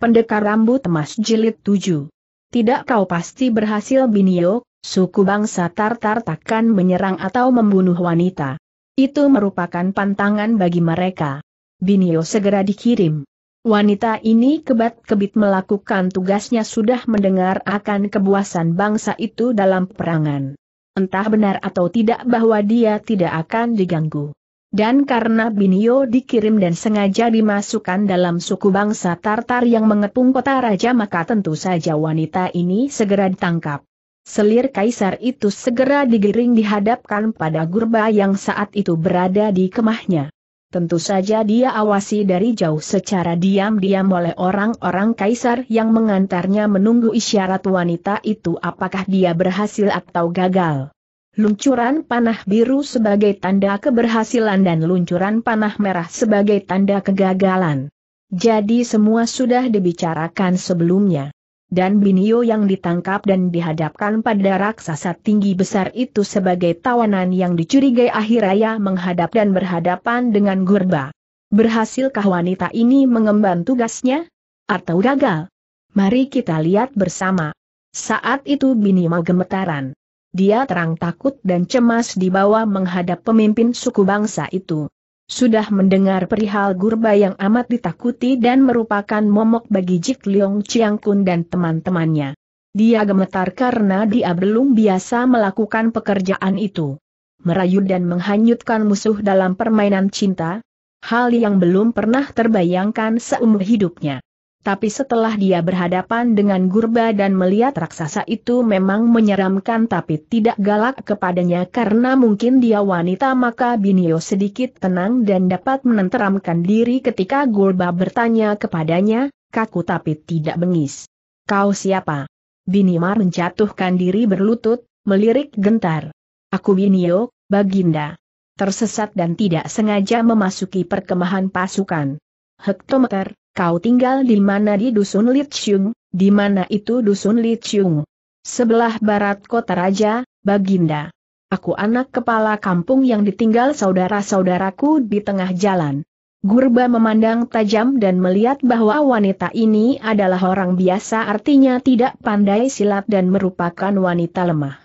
Pendekar Rambut Emas Jilid 7. Tidak kau pasti berhasil Binio, suku bangsa Tartar takkan menyerang atau membunuh wanita. Itu merupakan pantangan bagi mereka. Binio segera dikirim. Wanita ini kebat-kebit melakukan tugasnya sudah mendengar akan kebuasan bangsa itu dalam perangan. Entah benar atau tidak bahwa dia tidak akan diganggu. Dan karena Binio dikirim dan sengaja dimasukkan dalam suku bangsa Tartar yang mengepung kota raja maka tentu saja wanita ini segera ditangkap. Selir kaisar itu segera digiring dihadapkan pada gurba yang saat itu berada di kemahnya. Tentu saja dia awasi dari jauh secara diam-diam oleh orang-orang kaisar yang mengantarnya menunggu isyarat wanita itu apakah dia berhasil atau gagal. Luncuran panah biru sebagai tanda keberhasilan dan luncuran panah merah sebagai tanda kegagalan. Jadi semua sudah dibicarakan sebelumnya. Dan Binio yang ditangkap dan dihadapkan pada raksasa tinggi besar itu sebagai tawanan yang dicurigai akhiraya menghadap dan berhadapan dengan Gurba. Berhasilkah wanita ini mengemban tugasnya? Atau gagal? Mari kita lihat bersama. Saat itu Binio gemetaran dia terang takut dan cemas di bawah menghadap pemimpin suku bangsa itu. Sudah mendengar perihal gurba yang amat ditakuti dan merupakan momok bagi Jik Leong Chiang Kun dan teman-temannya. Dia gemetar karena dia belum biasa melakukan pekerjaan itu. Merayu dan menghanyutkan musuh dalam permainan cinta, hal yang belum pernah terbayangkan seumur hidupnya. Tapi setelah dia berhadapan dengan gurba dan melihat raksasa itu memang menyeramkan tapi tidak galak kepadanya karena mungkin dia wanita maka Binio sedikit tenang dan dapat menenteramkan diri ketika gurba bertanya kepadanya, kaku tapi tidak bengis. Kau siapa? Binimar menjatuhkan diri berlutut, melirik gentar. Aku Binio, Baginda. Tersesat dan tidak sengaja memasuki perkemahan pasukan. Hektometer, Kau tinggal di mana di dusun Lichung? di mana itu dusun Lichung? Sebelah barat kota raja, Baginda. Aku anak kepala kampung yang ditinggal saudara-saudaraku di tengah jalan. Gurba memandang tajam dan melihat bahwa wanita ini adalah orang biasa artinya tidak pandai silat dan merupakan wanita lemah.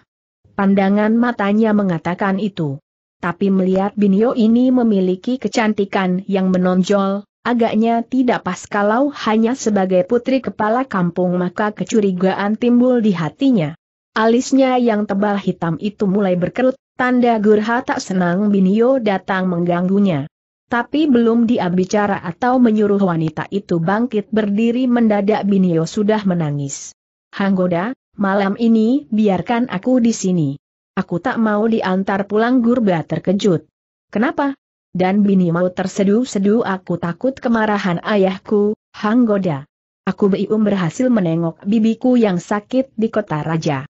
Pandangan matanya mengatakan itu. Tapi melihat Binio ini memiliki kecantikan yang menonjol, Agaknya tidak pas kalau hanya sebagai putri kepala kampung maka kecurigaan timbul di hatinya. Alisnya yang tebal hitam itu mulai berkerut, tanda Gurha tak senang Binio datang mengganggunya. Tapi belum dia bicara atau menyuruh wanita itu bangkit berdiri mendadak Binio sudah menangis. Hanggoda, malam ini biarkan aku di sini. Aku tak mau diantar pulang Gurba terkejut. Kenapa? dan bini mau terseduh-seduh aku takut kemarahan ayahku, Hang Goda. Aku Bium berhasil menengok bibiku yang sakit di kota raja.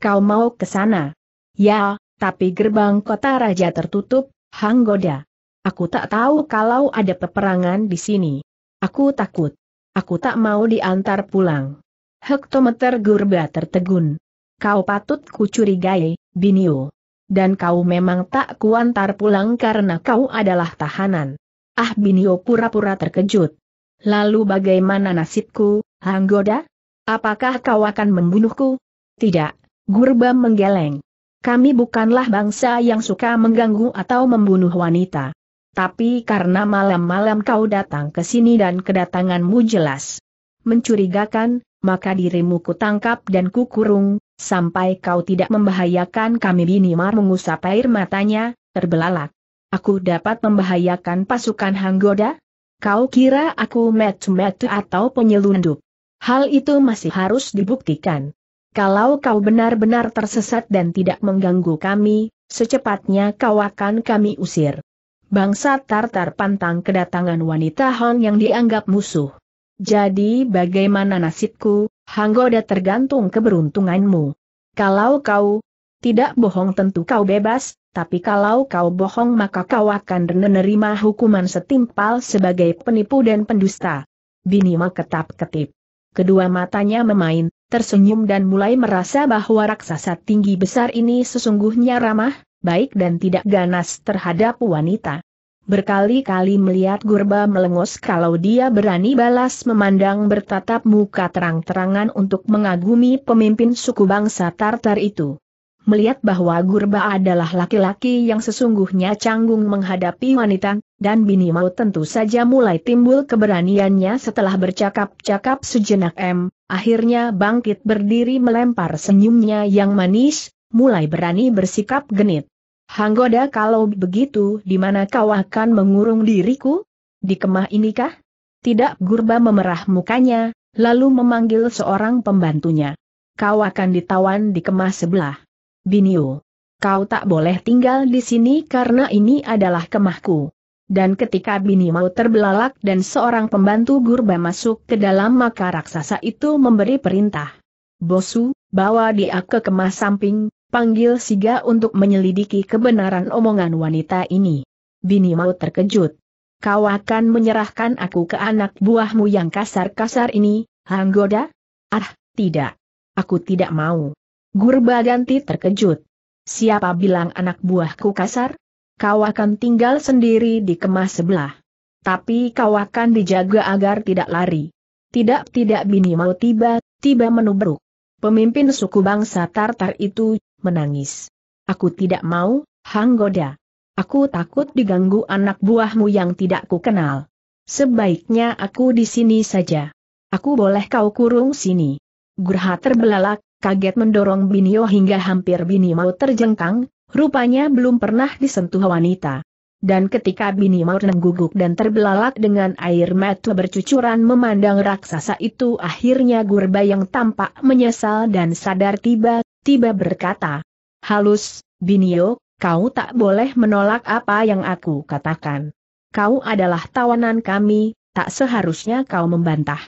Kau mau ke sana? Ya, tapi gerbang kota raja tertutup, Hang Goda. Aku tak tahu kalau ada peperangan di sini. Aku takut. Aku tak mau diantar pulang. Hektometer Gurba tertegun. Kau patut kucurigai, biniu dan kau memang tak kuantar pulang karena kau adalah tahanan. Ah Binio pura-pura terkejut. Lalu bagaimana nasibku, Hanggoda? Apakah kau akan membunuhku? Tidak, Gurba menggeleng. Kami bukanlah bangsa yang suka mengganggu atau membunuh wanita. Tapi karena malam-malam kau datang ke sini dan kedatanganmu jelas mencurigakan, maka dirimu kutangkap dan kukurung, Sampai kau tidak membahayakan kami Binimar mengusap air matanya, terbelalak. Aku dapat membahayakan pasukan Hanggoda? Kau kira aku metu-metu atau penyelundup? Hal itu masih harus dibuktikan. Kalau kau benar-benar tersesat dan tidak mengganggu kami, secepatnya kau akan kami usir. Bangsa Tartar pantang kedatangan wanita Hon yang dianggap musuh. Jadi bagaimana nasibku, Hanggoda tergantung keberuntunganmu. Kalau kau tidak bohong tentu kau bebas, tapi kalau kau bohong maka kau akan menerima hukuman setimpal sebagai penipu dan pendusta. Binima ketap-ketip. Kedua matanya memain, tersenyum dan mulai merasa bahwa raksasa tinggi besar ini sesungguhnya ramah, baik dan tidak ganas terhadap wanita. Berkali-kali melihat Gurba melengus kalau dia berani balas memandang bertatap muka terang-terangan untuk mengagumi pemimpin suku bangsa Tartar itu. Melihat bahwa Gurba adalah laki-laki yang sesungguhnya canggung menghadapi wanita, dan Bini Mau tentu saja mulai timbul keberaniannya setelah bercakap-cakap sejenak M, akhirnya bangkit berdiri melempar senyumnya yang manis, mulai berani bersikap genit. Hanggoda kalau begitu di mana kau akan mengurung diriku? Di kemah inikah? Tidak Gurba memerah mukanya, lalu memanggil seorang pembantunya. Kau akan ditawan di kemah sebelah. Binio. Kau tak boleh tinggal di sini karena ini adalah kemahku. Dan ketika Bini mau terbelalak dan seorang pembantu Gurba masuk ke dalam maka raksasa itu memberi perintah. Bosu, bawa dia ke kemah samping, panggil Siga untuk menyelidiki kebenaran omongan wanita ini. Bini mau terkejut. Kau akan menyerahkan aku ke anak buahmu yang kasar-kasar ini, Hanggoda? Ah, tidak. Aku tidak mau. Gurba ganti terkejut. Siapa bilang anak buahku kasar? Kau akan tinggal sendiri di kemah sebelah. Tapi kau akan dijaga agar tidak lari. Tidak-tidak bini mau tiba, tiba menubruk. Pemimpin suku bangsa Tartar itu menangis. Aku tidak mau, Hang Goda. Aku takut diganggu anak buahmu yang tidak ku kenal. Sebaiknya aku di sini saja. Aku boleh kau kurung sini. Gurha terbelalak, kaget mendorong Binio hingga hampir Binio terjengkang, rupanya belum pernah disentuh wanita. Dan ketika Bini nengguguk dan terbelalak dengan air mata bercucuran memandang raksasa itu akhirnya Gurba yang tampak menyesal dan sadar tiba tiba berkata. Halus, Binio, kau tak boleh menolak apa yang aku katakan. Kau adalah tawanan kami, tak seharusnya kau membantah.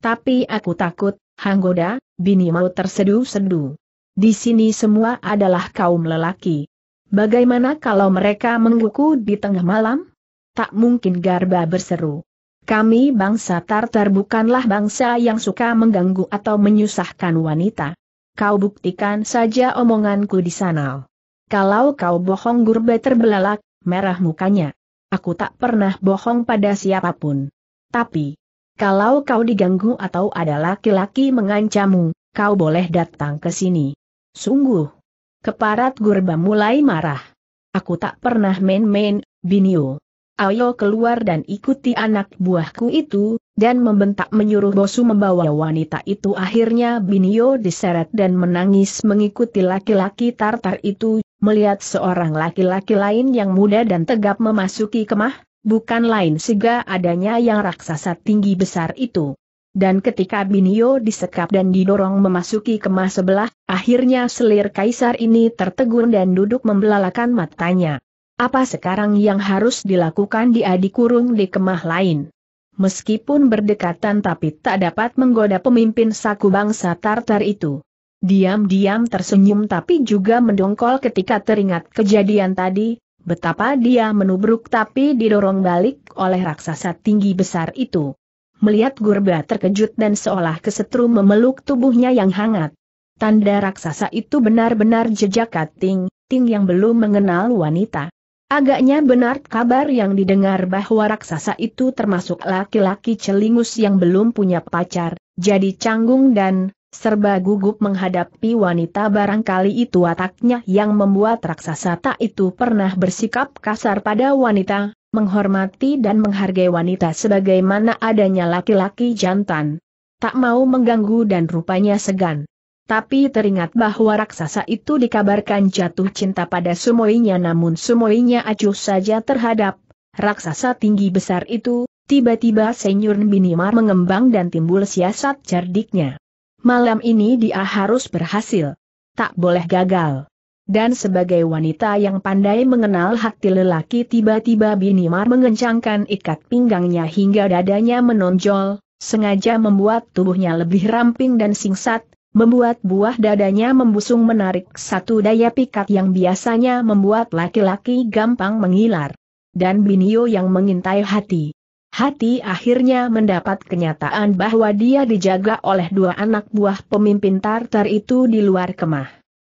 Tapi aku takut, Hanggoda, Bini mau terseduh sedu Di sini semua adalah kaum lelaki. Bagaimana kalau mereka mengguku di tengah malam? Tak mungkin Garba berseru. Kami bangsa Tartar bukanlah bangsa yang suka mengganggu atau menyusahkan wanita kau buktikan saja omonganku di sana. Kalau kau bohong gurba terbelalak, merah mukanya. Aku tak pernah bohong pada siapapun. Tapi, kalau kau diganggu atau ada laki-laki mengancammu, kau boleh datang ke sini. Sungguh. Keparat gurba mulai marah. Aku tak pernah main-main, Binio ayo keluar dan ikuti anak buahku itu, dan membentak menyuruh Bosu membawa wanita itu. Akhirnya Binio diseret dan menangis mengikuti laki-laki Tartar itu, melihat seorang laki-laki lain yang muda dan tegap memasuki kemah, bukan lain sega adanya yang raksasa tinggi besar itu. Dan ketika Binio disekap dan didorong memasuki kemah sebelah, akhirnya selir kaisar ini tertegun dan duduk membelalakan matanya. Apa sekarang yang harus dilakukan adik kurung di kemah lain? Meskipun berdekatan tapi tak dapat menggoda pemimpin saku bangsa Tartar itu. Diam-diam tersenyum tapi juga mendongkol ketika teringat kejadian tadi, betapa dia menubruk tapi didorong balik oleh raksasa tinggi besar itu. Melihat Gurba terkejut dan seolah kesetrum memeluk tubuhnya yang hangat. Tanda raksasa itu benar-benar jejak kating, ting yang belum mengenal wanita. Agaknya benar kabar yang didengar bahwa raksasa itu termasuk laki-laki celingus yang belum punya pacar, jadi canggung dan serba gugup menghadapi wanita barangkali itu ataknya yang membuat raksasa tak itu pernah bersikap kasar pada wanita, menghormati dan menghargai wanita sebagaimana adanya laki-laki jantan. Tak mau mengganggu dan rupanya segan tapi teringat bahwa raksasa itu dikabarkan jatuh cinta pada sumoinya namun sumoinya acuh saja terhadap raksasa tinggi besar itu, tiba-tiba Senyur Binimar mengembang dan timbul siasat cerdiknya. Malam ini dia harus berhasil. Tak boleh gagal. Dan sebagai wanita yang pandai mengenal hati lelaki tiba-tiba Binimar mengencangkan ikat pinggangnya hingga dadanya menonjol, sengaja membuat tubuhnya lebih ramping dan singkat membuat buah dadanya membusung menarik satu daya pikat yang biasanya membuat laki-laki gampang mengilar. Dan Binio yang mengintai hati. Hati akhirnya mendapat kenyataan bahwa dia dijaga oleh dua anak buah pemimpin Tartar itu di luar kemah.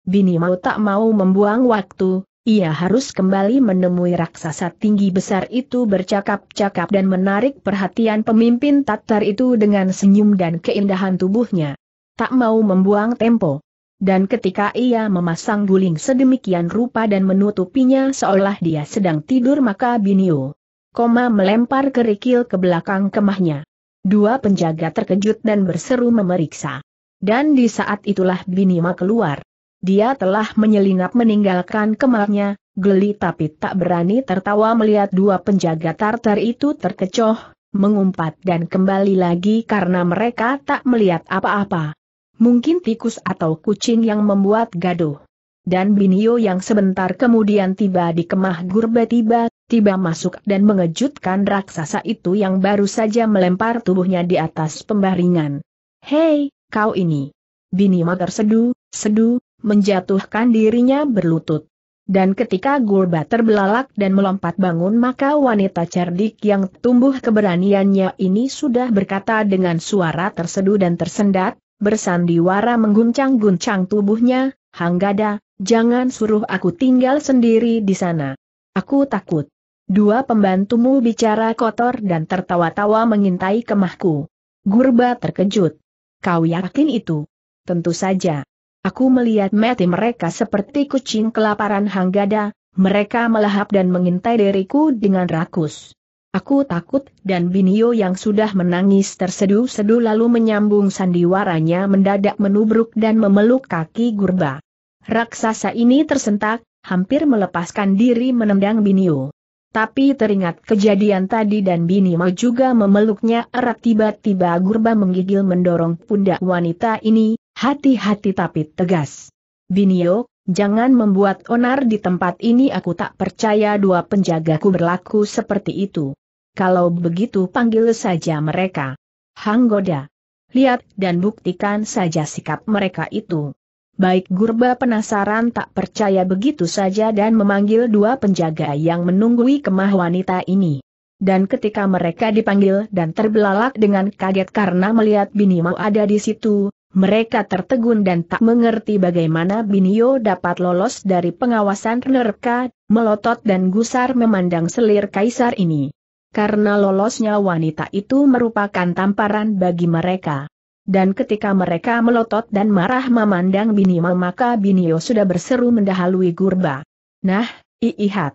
Bini mau tak mau membuang waktu, ia harus kembali menemui raksasa tinggi besar itu bercakap-cakap dan menarik perhatian pemimpin Tartar itu dengan senyum dan keindahan tubuhnya tak mau membuang tempo. Dan ketika ia memasang guling sedemikian rupa dan menutupinya seolah dia sedang tidur maka Binio Koma melempar kerikil ke belakang kemahnya. Dua penjaga terkejut dan berseru memeriksa. Dan di saat itulah Binima keluar. Dia telah menyelinap meninggalkan kemahnya, geli tapi tak berani tertawa melihat dua penjaga Tartar itu terkecoh, mengumpat dan kembali lagi karena mereka tak melihat apa-apa mungkin tikus atau kucing yang membuat gaduh. Dan Binio yang sebentar kemudian tiba di kemah gurba tiba, tiba masuk dan mengejutkan raksasa itu yang baru saja melempar tubuhnya di atas pembaringan. Hei, kau ini! Binio terseduh, seduh, menjatuhkan dirinya berlutut. Dan ketika Gurba terbelalak dan melompat bangun maka wanita cerdik yang tumbuh keberaniannya ini sudah berkata dengan suara terseduh dan tersendat, bersandiwara mengguncang-guncang tubuhnya, Hanggada, jangan suruh aku tinggal sendiri di sana. Aku takut. Dua pembantumu bicara kotor dan tertawa-tawa mengintai kemahku. Gurba terkejut. Kau yakin itu? Tentu saja. Aku melihat mati mereka seperti kucing kelaparan Hanggada, mereka melahap dan mengintai diriku dengan rakus. Aku takut, dan Binio yang sudah menangis terseduh-seduh lalu menyambung sandiwaranya mendadak menubruk dan memeluk kaki Gurba. Raksasa ini tersentak, hampir melepaskan diri menendang Binio. Tapi teringat kejadian tadi dan Binio juga memeluknya erat tiba-tiba Gurba menggigil mendorong pundak wanita ini, hati-hati tapi tegas. Binio, jangan membuat onar di tempat ini aku tak percaya dua penjagaku berlaku seperti itu. Kalau begitu panggil saja mereka. Hang Goda. Lihat dan buktikan saja sikap mereka itu. Baik Gurba penasaran tak percaya begitu saja dan memanggil dua penjaga yang menunggui kemah wanita ini. Dan ketika mereka dipanggil dan terbelalak dengan kaget karena melihat Binio ada di situ, mereka tertegun dan tak mengerti bagaimana Binio dapat lolos dari pengawasan nerka, melotot dan gusar memandang selir kaisar ini karena lolosnya wanita itu merupakan tamparan bagi mereka. Dan ketika mereka melotot dan marah memandang Binio maka Binio sudah berseru mendahului Gurba. Nah, iihat.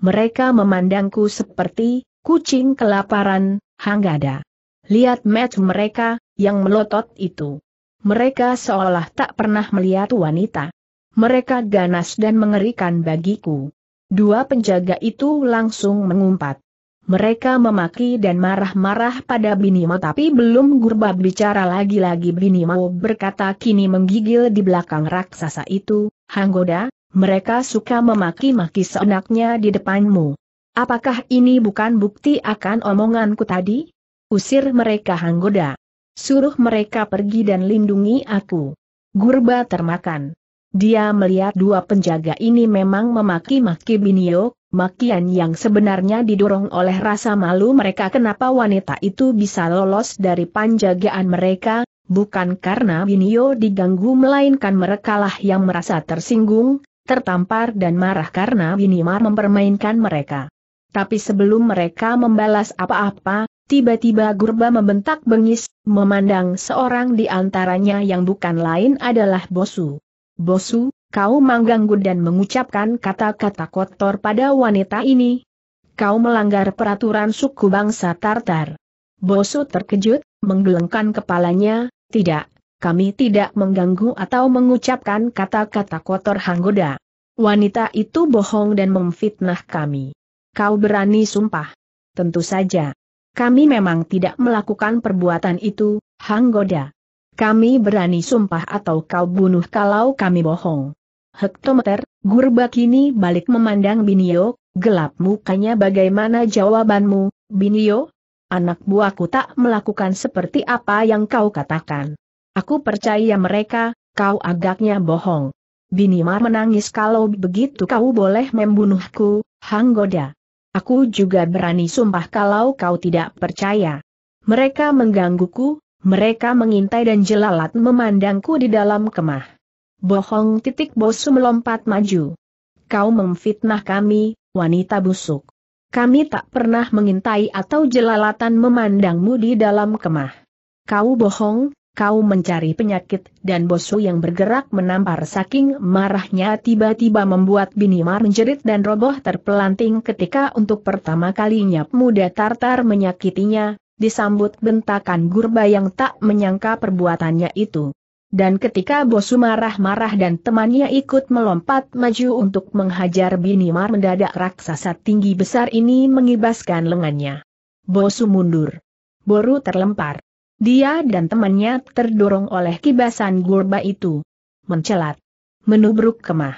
Mereka memandangku seperti kucing kelaparan, hanggada. Lihat match mereka, yang melotot itu. Mereka seolah tak pernah melihat wanita. Mereka ganas dan mengerikan bagiku. Dua penjaga itu langsung mengumpat. Mereka memaki dan marah-marah pada Binimo tapi belum Gurbab bicara lagi-lagi Binimo berkata kini menggigil di belakang raksasa itu, Hanggoda, mereka suka memaki-maki seenaknya di depanmu. Apakah ini bukan bukti akan omonganku tadi? Usir mereka Hanggoda. Suruh mereka pergi dan lindungi aku. Gurba termakan. Dia melihat dua penjaga ini memang memaki-maki Binio, makian yang sebenarnya didorong oleh rasa malu mereka kenapa wanita itu bisa lolos dari panjagaan mereka, bukan karena Binio diganggu melainkan merekalah yang merasa tersinggung, tertampar dan marah karena Binimar mempermainkan mereka. Tapi sebelum mereka membalas apa-apa, tiba-tiba Gurba membentak bengis, memandang seorang di antaranya yang bukan lain adalah Bosu. Bosu, Kau mengganggu dan mengucapkan kata-kata kotor pada wanita ini. Kau melanggar peraturan suku bangsa Tartar. Bosu terkejut, menggelengkan kepalanya, tidak, kami tidak mengganggu atau mengucapkan kata-kata kotor Hanggoda. Wanita itu bohong dan memfitnah kami. Kau berani sumpah. Tentu saja. Kami memang tidak melakukan perbuatan itu, Hanggoda. Kami berani sumpah atau kau bunuh kalau kami bohong hektometer, Gurba kini balik memandang Binio, gelap mukanya bagaimana jawabanmu, Binio? Anak buahku tak melakukan seperti apa yang kau katakan. Aku percaya mereka, kau agaknya bohong. Binimar menangis kalau begitu kau boleh membunuhku, Hanggoda. Aku juga berani sumpah kalau kau tidak percaya. Mereka menggangguku, mereka mengintai dan jelalat memandangku di dalam kemah. Bohong titik bosu melompat maju. Kau memfitnah kami, wanita busuk. Kami tak pernah mengintai atau jelalatan memandangmu di dalam kemah. Kau bohong, kau mencari penyakit, dan bosu yang bergerak menampar saking marahnya tiba-tiba membuat Binimar menjerit dan roboh terpelanting ketika untuk pertama kalinya muda Tartar menyakitinya, disambut bentakan gurba yang tak menyangka perbuatannya itu. Dan ketika Bosu marah-marah dan temannya ikut melompat maju untuk menghajar bini mar mendadak raksasa tinggi besar ini mengibaskan lengannya. Bosu mundur. Boru terlempar. Dia dan temannya terdorong oleh kibasan gurba itu. Mencelat. Menubruk kemah.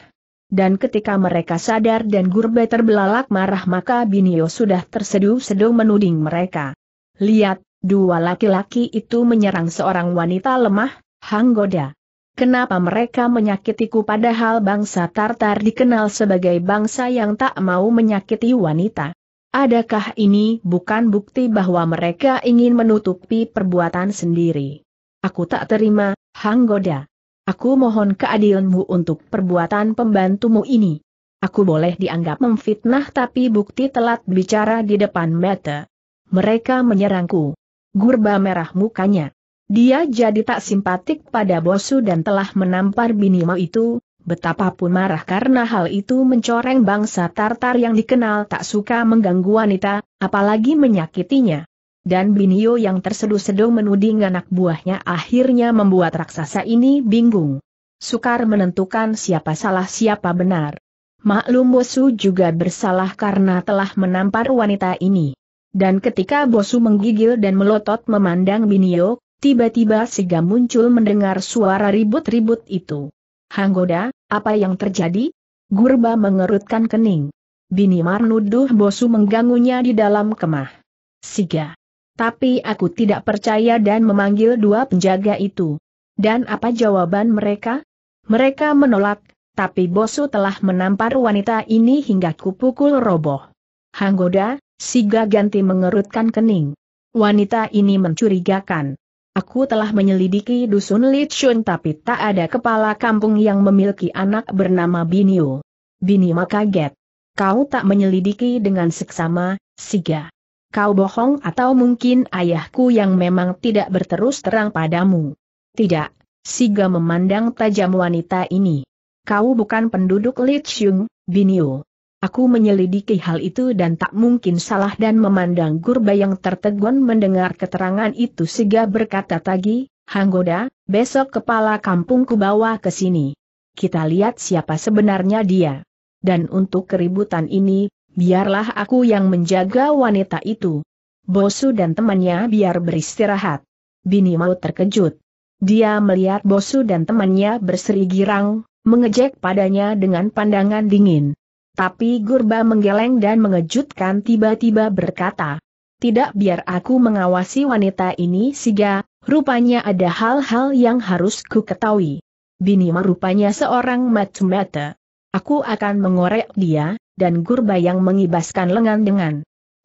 Dan ketika mereka sadar dan gurba terbelalak marah maka Binio sudah terseduh-seduh menuding mereka. Lihat, dua laki-laki itu menyerang seorang wanita lemah, Hanggoda. Kenapa mereka menyakitiku padahal bangsa Tartar dikenal sebagai bangsa yang tak mau menyakiti wanita? Adakah ini bukan bukti bahwa mereka ingin menutupi perbuatan sendiri? Aku tak terima, Hanggoda. Aku mohon keadilanmu untuk perbuatan pembantumu ini. Aku boleh dianggap memfitnah tapi bukti telat bicara di depan mata. Mereka menyerangku. Gurba merah mukanya. Dia jadi tak simpatik pada Bosu dan telah menampar Binimo itu, betapapun marah karena hal itu mencoreng bangsa Tartar yang dikenal tak suka mengganggu wanita, apalagi menyakitinya. Dan Binio yang terseduh-seduh menuding anak buahnya akhirnya membuat raksasa ini bingung. Sukar menentukan siapa salah siapa benar. Maklum Bosu juga bersalah karena telah menampar wanita ini. Dan ketika Bosu menggigil dan melotot memandang Binio, Tiba-tiba Siga muncul mendengar suara ribut-ribut itu. Hanggoda, apa yang terjadi? Gurba mengerutkan kening. Bini Marnuduh Bosu mengganggunya di dalam kemah. Siga. Tapi aku tidak percaya dan memanggil dua penjaga itu. Dan apa jawaban mereka? Mereka menolak, tapi Bosu telah menampar wanita ini hingga kupukul roboh. Hanggoda, Siga ganti mengerutkan kening. Wanita ini mencurigakan. Aku telah menyelidiki dusun Lichun tapi tak ada kepala kampung yang memiliki anak bernama Binio. Binima kaget. Kau tak menyelidiki dengan seksama, Siga. Kau bohong atau mungkin ayahku yang memang tidak berterus terang padamu. Tidak, Siga memandang tajam wanita ini. Kau bukan penduduk Lichun, Binio. Aku menyelidiki hal itu dan tak mungkin salah dan memandang Gurba yang tertegun mendengar keterangan itu sehingga berkata tagi, Hanggoda, besok kepala kampungku bawa ke sini. Kita lihat siapa sebenarnya dia. Dan untuk keributan ini, biarlah aku yang menjaga wanita itu. Bosu dan temannya biar beristirahat. Bini mau terkejut. Dia melihat Bosu dan temannya berseri girang, mengejek padanya dengan pandangan dingin. Tapi Gurba menggeleng dan mengejutkan tiba-tiba berkata, tidak biar aku mengawasi wanita ini siga, rupanya ada hal-hal yang harus ku ketahui. Bini merupanya seorang matumata. Aku akan mengorek dia, dan Gurba yang mengibaskan lengan dengan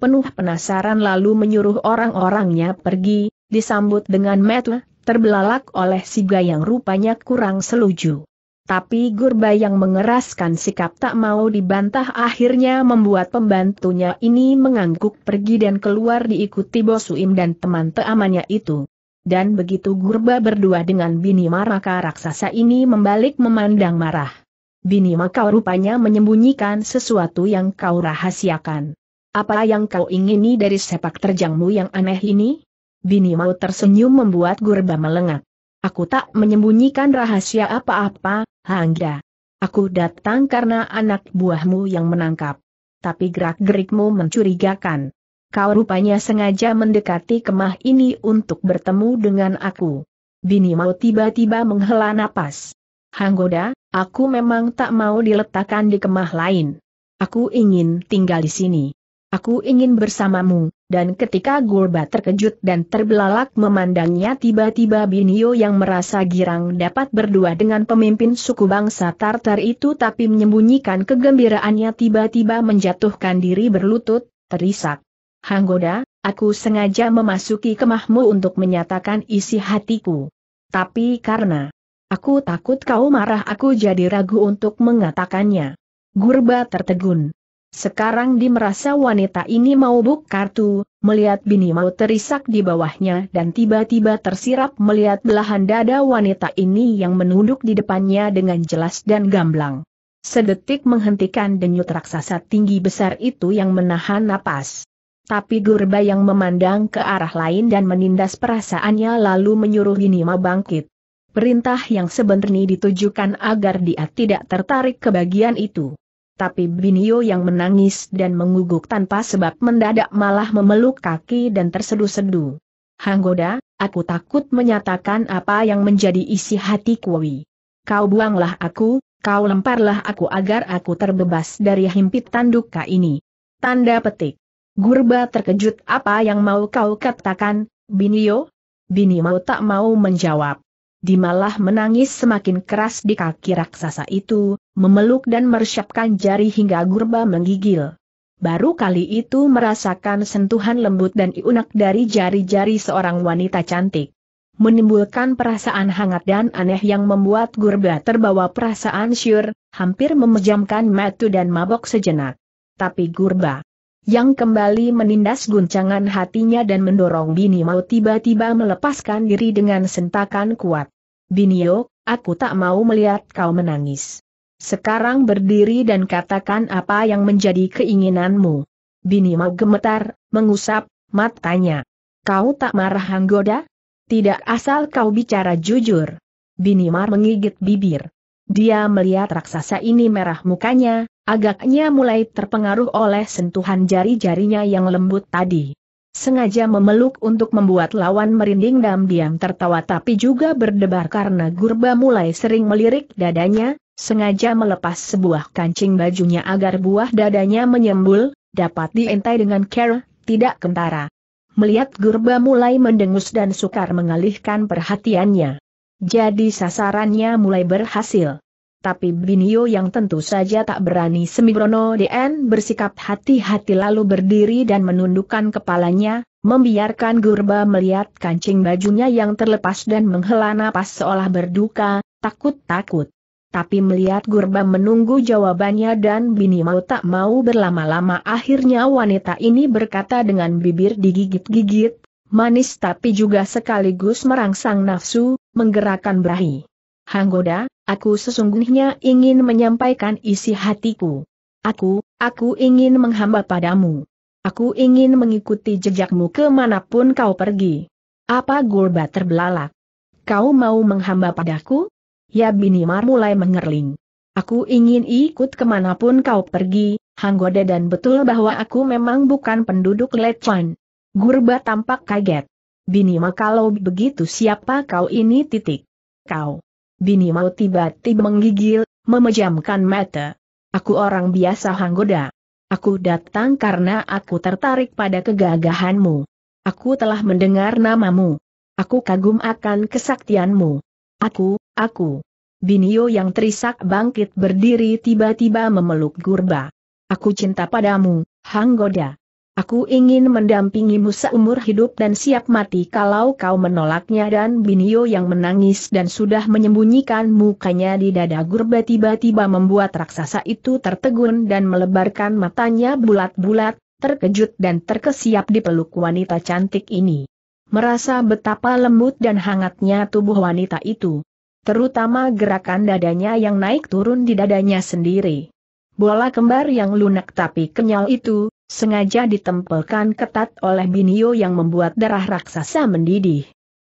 penuh penasaran lalu menyuruh orang-orangnya pergi, disambut dengan mata, terbelalak oleh siga yang rupanya kurang seluju. Tapi Gurba yang mengeraskan sikap tak mau dibantah akhirnya membuat pembantunya ini mengangguk pergi dan keluar diikuti Bosuim dan teman teamannya itu. Dan begitu Gurba berdua dengan Bini Maraka raksasa ini membalik memandang marah. Bini Maka rupanya menyembunyikan sesuatu yang kau rahasiakan. Apa yang kau ingini dari sepak terjangmu yang aneh ini? Bini Mau tersenyum membuat Gurba melengak. Aku tak menyembunyikan rahasia apa-apa, Hangga. Aku datang karena anak buahmu yang menangkap. Tapi gerak-gerikmu mencurigakan. Kau rupanya sengaja mendekati kemah ini untuk bertemu dengan aku. Bini mau tiba-tiba menghela napas. Hanggoda, aku memang tak mau diletakkan di kemah lain. Aku ingin tinggal di sini. Aku ingin bersamamu, dan ketika Gulba terkejut dan terbelalak memandangnya tiba-tiba Binio yang merasa girang dapat berdua dengan pemimpin suku bangsa Tartar itu tapi menyembunyikan kegembiraannya tiba-tiba menjatuhkan diri berlutut, terisak. Hanggoda, aku sengaja memasuki kemahmu untuk menyatakan isi hatiku. Tapi karena aku takut kau marah aku jadi ragu untuk mengatakannya. Gurba tertegun. Sekarang di merasa wanita ini mau buk kartu, melihat bini mau terisak di bawahnya dan tiba-tiba tersirap melihat belahan dada wanita ini yang menunduk di depannya dengan jelas dan gamblang. Sedetik menghentikan denyut raksasa tinggi besar itu yang menahan napas. Tapi Gurba yang memandang ke arah lain dan menindas perasaannya lalu menyuruh mau bangkit. Perintah yang sebenarnya ditujukan agar dia tidak tertarik ke bagian itu tapi Binio yang menangis dan mengguguk tanpa sebab mendadak malah memeluk kaki dan tersedu-sedu. Hanggoda, aku takut menyatakan apa yang menjadi isi hati Kuwi. Kau buanglah aku, kau lemparlah aku agar aku terbebas dari himpitan duka ini. Tanda petik. Gurba terkejut apa yang mau kau katakan, Binio? Bini mau tak mau menjawab di malah menangis semakin keras di kaki raksasa itu, memeluk dan meresapkan jari hingga gurba menggigil. Baru kali itu merasakan sentuhan lembut dan iunak dari jari-jari seorang wanita cantik. Menimbulkan perasaan hangat dan aneh yang membuat gurba terbawa perasaan syur, hampir memejamkan mata dan mabok sejenak. Tapi gurba yang kembali menindas guncangan hatinya dan mendorong Bini Mau tiba-tiba melepaskan diri dengan sentakan kuat. Binio, aku tak mau melihat kau menangis. Sekarang berdiri dan katakan apa yang menjadi keinginanmu. Bini Mau gemetar, mengusap, matanya. Kau tak marah Hanggoda? Tidak asal kau bicara jujur. Binimar mengigit bibir. Dia melihat raksasa ini merah mukanya, Agaknya mulai terpengaruh oleh sentuhan jari-jarinya yang lembut tadi. Sengaja memeluk untuk membuat lawan merinding dan diam tertawa tapi juga berdebar karena Gurba mulai sering melirik dadanya, sengaja melepas sebuah kancing bajunya agar buah dadanya menyembul, dapat dientai dengan care, tidak kentara. Melihat Gurba mulai mendengus dan sukar mengalihkan perhatiannya. Jadi sasarannya mulai berhasil tapi Binio yang tentu saja tak berani Semibrono DN bersikap hati-hati lalu berdiri dan menundukkan kepalanya, membiarkan Gurba melihat kancing bajunya yang terlepas dan menghela napas seolah berduka, takut-takut. Tapi melihat Gurba menunggu jawabannya dan Bini tak mau berlama-lama akhirnya wanita ini berkata dengan bibir digigit-gigit, manis tapi juga sekaligus merangsang nafsu, menggerakkan berahi. Hanggoda, aku sesungguhnya ingin menyampaikan isi hatiku. Aku, aku ingin menghamba padamu. Aku ingin mengikuti jejakmu kemanapun kau pergi. Apa Gulba terbelalak? Kau mau menghamba padaku? Ya Binimar mulai mengerling. Aku ingin ikut kemanapun kau pergi, Hanggoda dan betul bahwa aku memang bukan penduduk Lechuan. Gurba tampak kaget. Binima kalau begitu siapa kau ini titik. Kau. Bini mau tiba-tiba menggigil, memejamkan mata. Aku orang biasa hanggoda. Aku datang karena aku tertarik pada kegagahanmu. Aku telah mendengar namamu. Aku kagum akan kesaktianmu. Aku, aku. Binio yang terisak bangkit berdiri tiba-tiba memeluk Gurba. Aku cinta padamu, Hanggoda. Aku ingin mendampingimu seumur hidup dan siap mati kalau kau menolaknya dan Binio yang menangis dan sudah menyembunyikan mukanya di dada Gurba tiba-tiba membuat raksasa itu tertegun dan melebarkan matanya bulat-bulat, terkejut dan terkesiap di peluk wanita cantik ini. Merasa betapa lembut dan hangatnya tubuh wanita itu. Terutama gerakan dadanya yang naik turun di dadanya sendiri. Bola kembar yang lunak tapi kenyal itu, sengaja ditempelkan ketat oleh Binio yang membuat darah raksasa mendidih.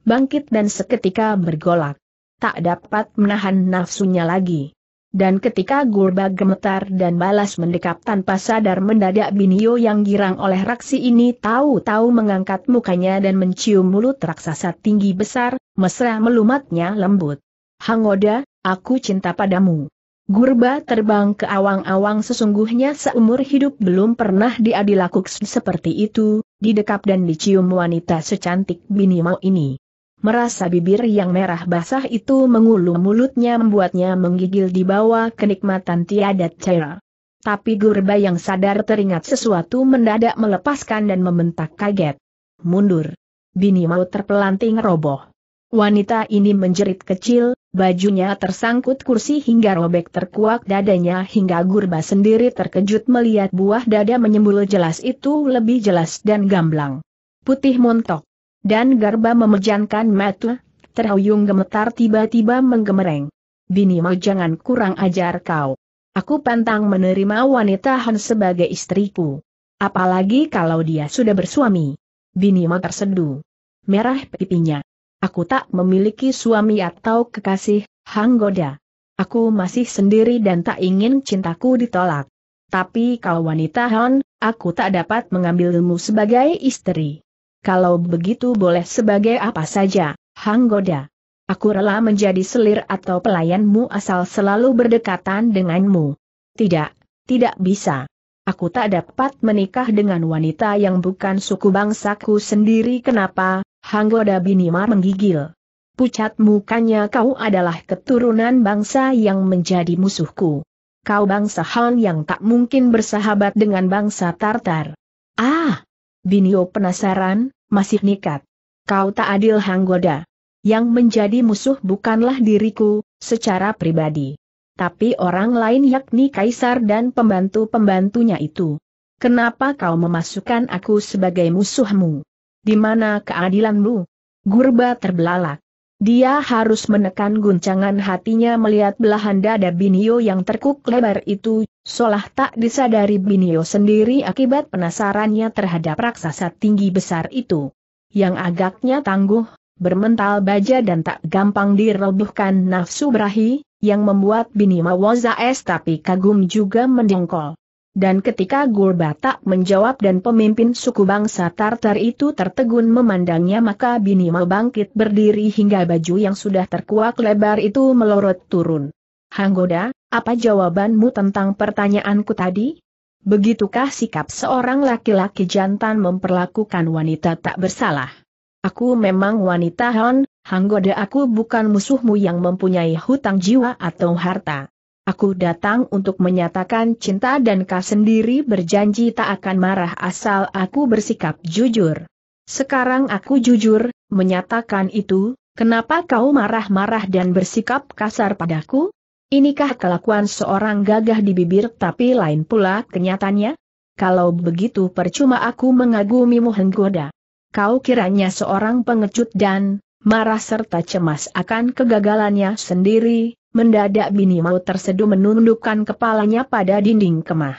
Bangkit dan seketika bergolak. Tak dapat menahan nafsunya lagi. Dan ketika Gurba gemetar dan balas mendekap tanpa sadar mendadak Binio yang girang oleh raksi ini tahu-tahu mengangkat mukanya dan mencium mulut raksasa tinggi besar, mesra melumatnya lembut. Hangoda, aku cinta padamu. Gurba terbang ke awang-awang sesungguhnya seumur hidup belum pernah diadilakuk seperti itu, didekap dan dicium wanita secantik bini mau ini. Merasa bibir yang merah basah itu mengulu mulutnya membuatnya menggigil di bawah kenikmatan tiada cara. Tapi Gurba yang sadar teringat sesuatu mendadak melepaskan dan membentak kaget. Mundur. Bini mau terpelanting roboh. Wanita ini menjerit kecil, bajunya tersangkut kursi hingga robek terkuak dadanya hingga gurba sendiri terkejut melihat buah dada menyembul jelas itu lebih jelas dan gamblang. Putih montok. Dan garba memejankan mata, terhuyung gemetar tiba-tiba menggemereng. Bini mau jangan kurang ajar kau. Aku pantang menerima wanita Han sebagai istriku. Apalagi kalau dia sudah bersuami. Bini mau terseduh. Merah pipinya. Aku tak memiliki suami atau kekasih, Hang Goda. Aku masih sendiri dan tak ingin cintaku ditolak. Tapi kau wanita Han, aku tak dapat mengambilmu sebagai istri. Kalau begitu boleh sebagai apa saja, Hang Goda. Aku rela menjadi selir atau pelayanmu asal selalu berdekatan denganmu. Tidak, tidak bisa. Aku tak dapat menikah dengan wanita yang bukan suku bangsaku sendiri kenapa, Hanggoda Binima menggigil. Pucat mukanya kau adalah keturunan bangsa yang menjadi musuhku. Kau bangsa Han yang tak mungkin bersahabat dengan bangsa Tartar. Ah! Binio penasaran, masih nikat. Kau tak adil Hanggoda. Yang menjadi musuh bukanlah diriku, secara pribadi. Tapi orang lain yakni kaisar dan pembantu-pembantunya itu. Kenapa kau memasukkan aku sebagai musuhmu? Di mana keadilanmu? Gurba terbelalak. Dia harus menekan guncangan hatinya melihat belahan dada Binio yang terkuk lebar itu, seolah tak disadari Binio sendiri akibat penasarannya terhadap raksasa tinggi besar itu. Yang agaknya tangguh, bermental baja dan tak gampang dirobohkan nafsu berahi, yang membuat Binio es tapi kagum juga mendengkol. Dan ketika Gurbata menjawab dan pemimpin suku bangsa Tartar itu tertegun memandangnya maka Bini mau bangkit berdiri hingga baju yang sudah terkuak lebar itu melorot turun. Hanggoda, apa jawabanmu tentang pertanyaanku tadi? Begitukah sikap seorang laki-laki jantan memperlakukan wanita tak bersalah? Aku memang wanita hon, Hanggoda aku bukan musuhmu yang mempunyai hutang jiwa atau harta. Aku datang untuk menyatakan cinta dan kau sendiri berjanji tak akan marah asal aku bersikap jujur. Sekarang aku jujur, menyatakan itu, kenapa kau marah-marah dan bersikap kasar padaku? Inikah kelakuan seorang gagah di bibir tapi lain pula kenyataannya? Kalau begitu percuma aku mengagumimu henggoda. Kau kiranya seorang pengecut dan marah serta cemas akan kegagalannya sendiri, Mendadak Bini Mau tersedu menundukkan kepalanya pada dinding kemah.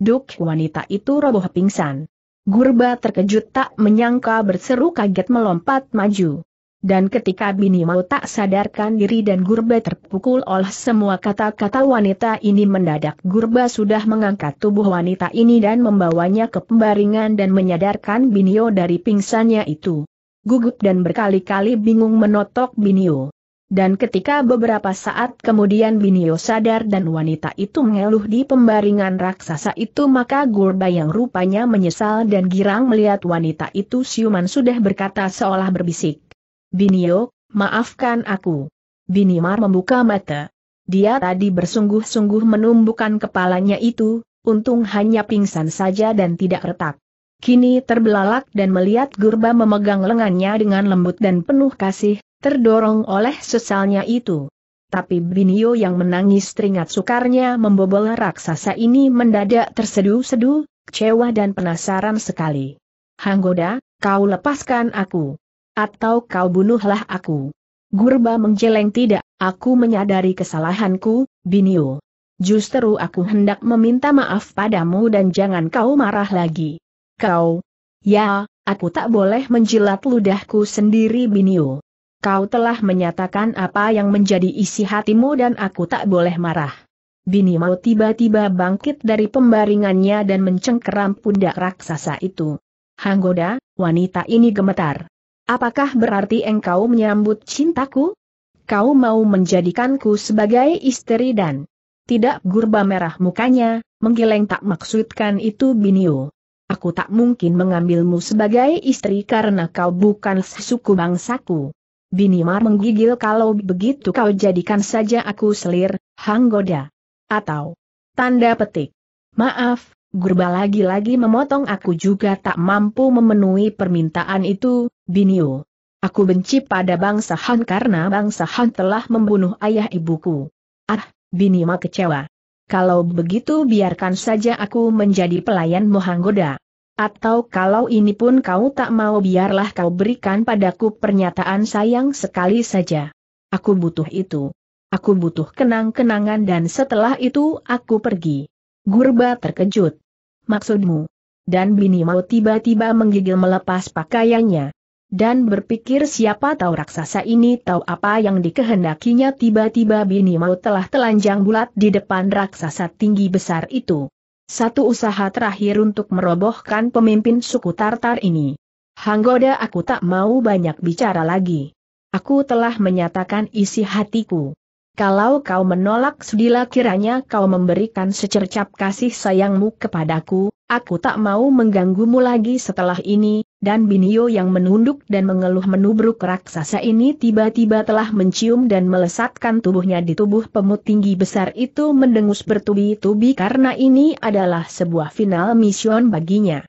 Duk wanita itu roboh pingsan. Gurba terkejut tak menyangka berseru kaget melompat maju. Dan ketika Bini Mau tak sadarkan diri dan Gurba terpukul oleh semua kata-kata wanita ini mendadak Gurba sudah mengangkat tubuh wanita ini dan membawanya ke pembaringan dan menyadarkan Binio dari pingsannya itu. Gugup dan berkali-kali bingung menotok Binio. Dan ketika beberapa saat kemudian Binio sadar dan wanita itu mengeluh di pembaringan raksasa itu maka Gurba yang rupanya menyesal dan girang melihat wanita itu siuman sudah berkata seolah berbisik. Binio, maafkan aku. Binimar membuka mata. Dia tadi bersungguh-sungguh menumbuhkan kepalanya itu, untung hanya pingsan saja dan tidak retak. Kini terbelalak dan melihat Gurba memegang lengannya dengan lembut dan penuh kasih, terdorong oleh sesalnya itu. Tapi Binio yang menangis teringat sukarnya membobol raksasa ini mendadak tersedu sedu kecewa dan penasaran sekali. Hanggoda, kau lepaskan aku. Atau kau bunuhlah aku. Gurba menjeleng tidak, aku menyadari kesalahanku, Binio. Justru aku hendak meminta maaf padamu dan jangan kau marah lagi. Kau. Ya, aku tak boleh menjilat ludahku sendiri Binio. Kau telah menyatakan apa yang menjadi isi hatimu dan aku tak boleh marah. Bini mau tiba-tiba bangkit dari pembaringannya dan mencengkeram pundak raksasa itu. Hanggoda, wanita ini gemetar. Apakah berarti engkau menyambut cintaku? Kau mau menjadikanku sebagai istri dan... Tidak gurba merah mukanya, menggeleng tak maksudkan itu Binio. Aku tak mungkin mengambilmu sebagai istri karena kau bukan sesuku bangsaku. Binimar menggigil kalau begitu kau jadikan saja aku selir, hang goda. Atau tanda petik. Maaf, Gurba lagi-lagi memotong aku juga tak mampu memenuhi permintaan itu, Binio. Aku benci pada bangsa Han karena bangsa Han telah membunuh ayah ibuku. Ah, Binima kecewa. Kalau begitu biarkan saja aku menjadi pelayan Mohanggoda. Atau kalau ini pun kau tak mau biarlah kau berikan padaku pernyataan sayang sekali saja. Aku butuh itu. Aku butuh kenang-kenangan dan setelah itu aku pergi. Gurba terkejut. Maksudmu? Dan Bini mau tiba-tiba menggigil melepas pakaiannya. Dan berpikir siapa tahu raksasa ini tahu apa yang dikehendakinya tiba-tiba Bini mau telah telanjang bulat di depan raksasa tinggi besar itu. Satu usaha terakhir untuk merobohkan pemimpin suku Tartar ini. Hanggoda aku tak mau banyak bicara lagi. Aku telah menyatakan isi hatiku. Kalau kau menolak Sudila kiranya kau memberikan secercap kasih sayangmu kepadaku, aku tak mau mengganggumu lagi setelah ini, dan Binio yang menunduk dan mengeluh menubruk raksasa ini tiba-tiba telah mencium dan melesatkan tubuhnya di tubuh pemut tinggi besar itu mendengus bertubi-tubi karena ini adalah sebuah final mission baginya.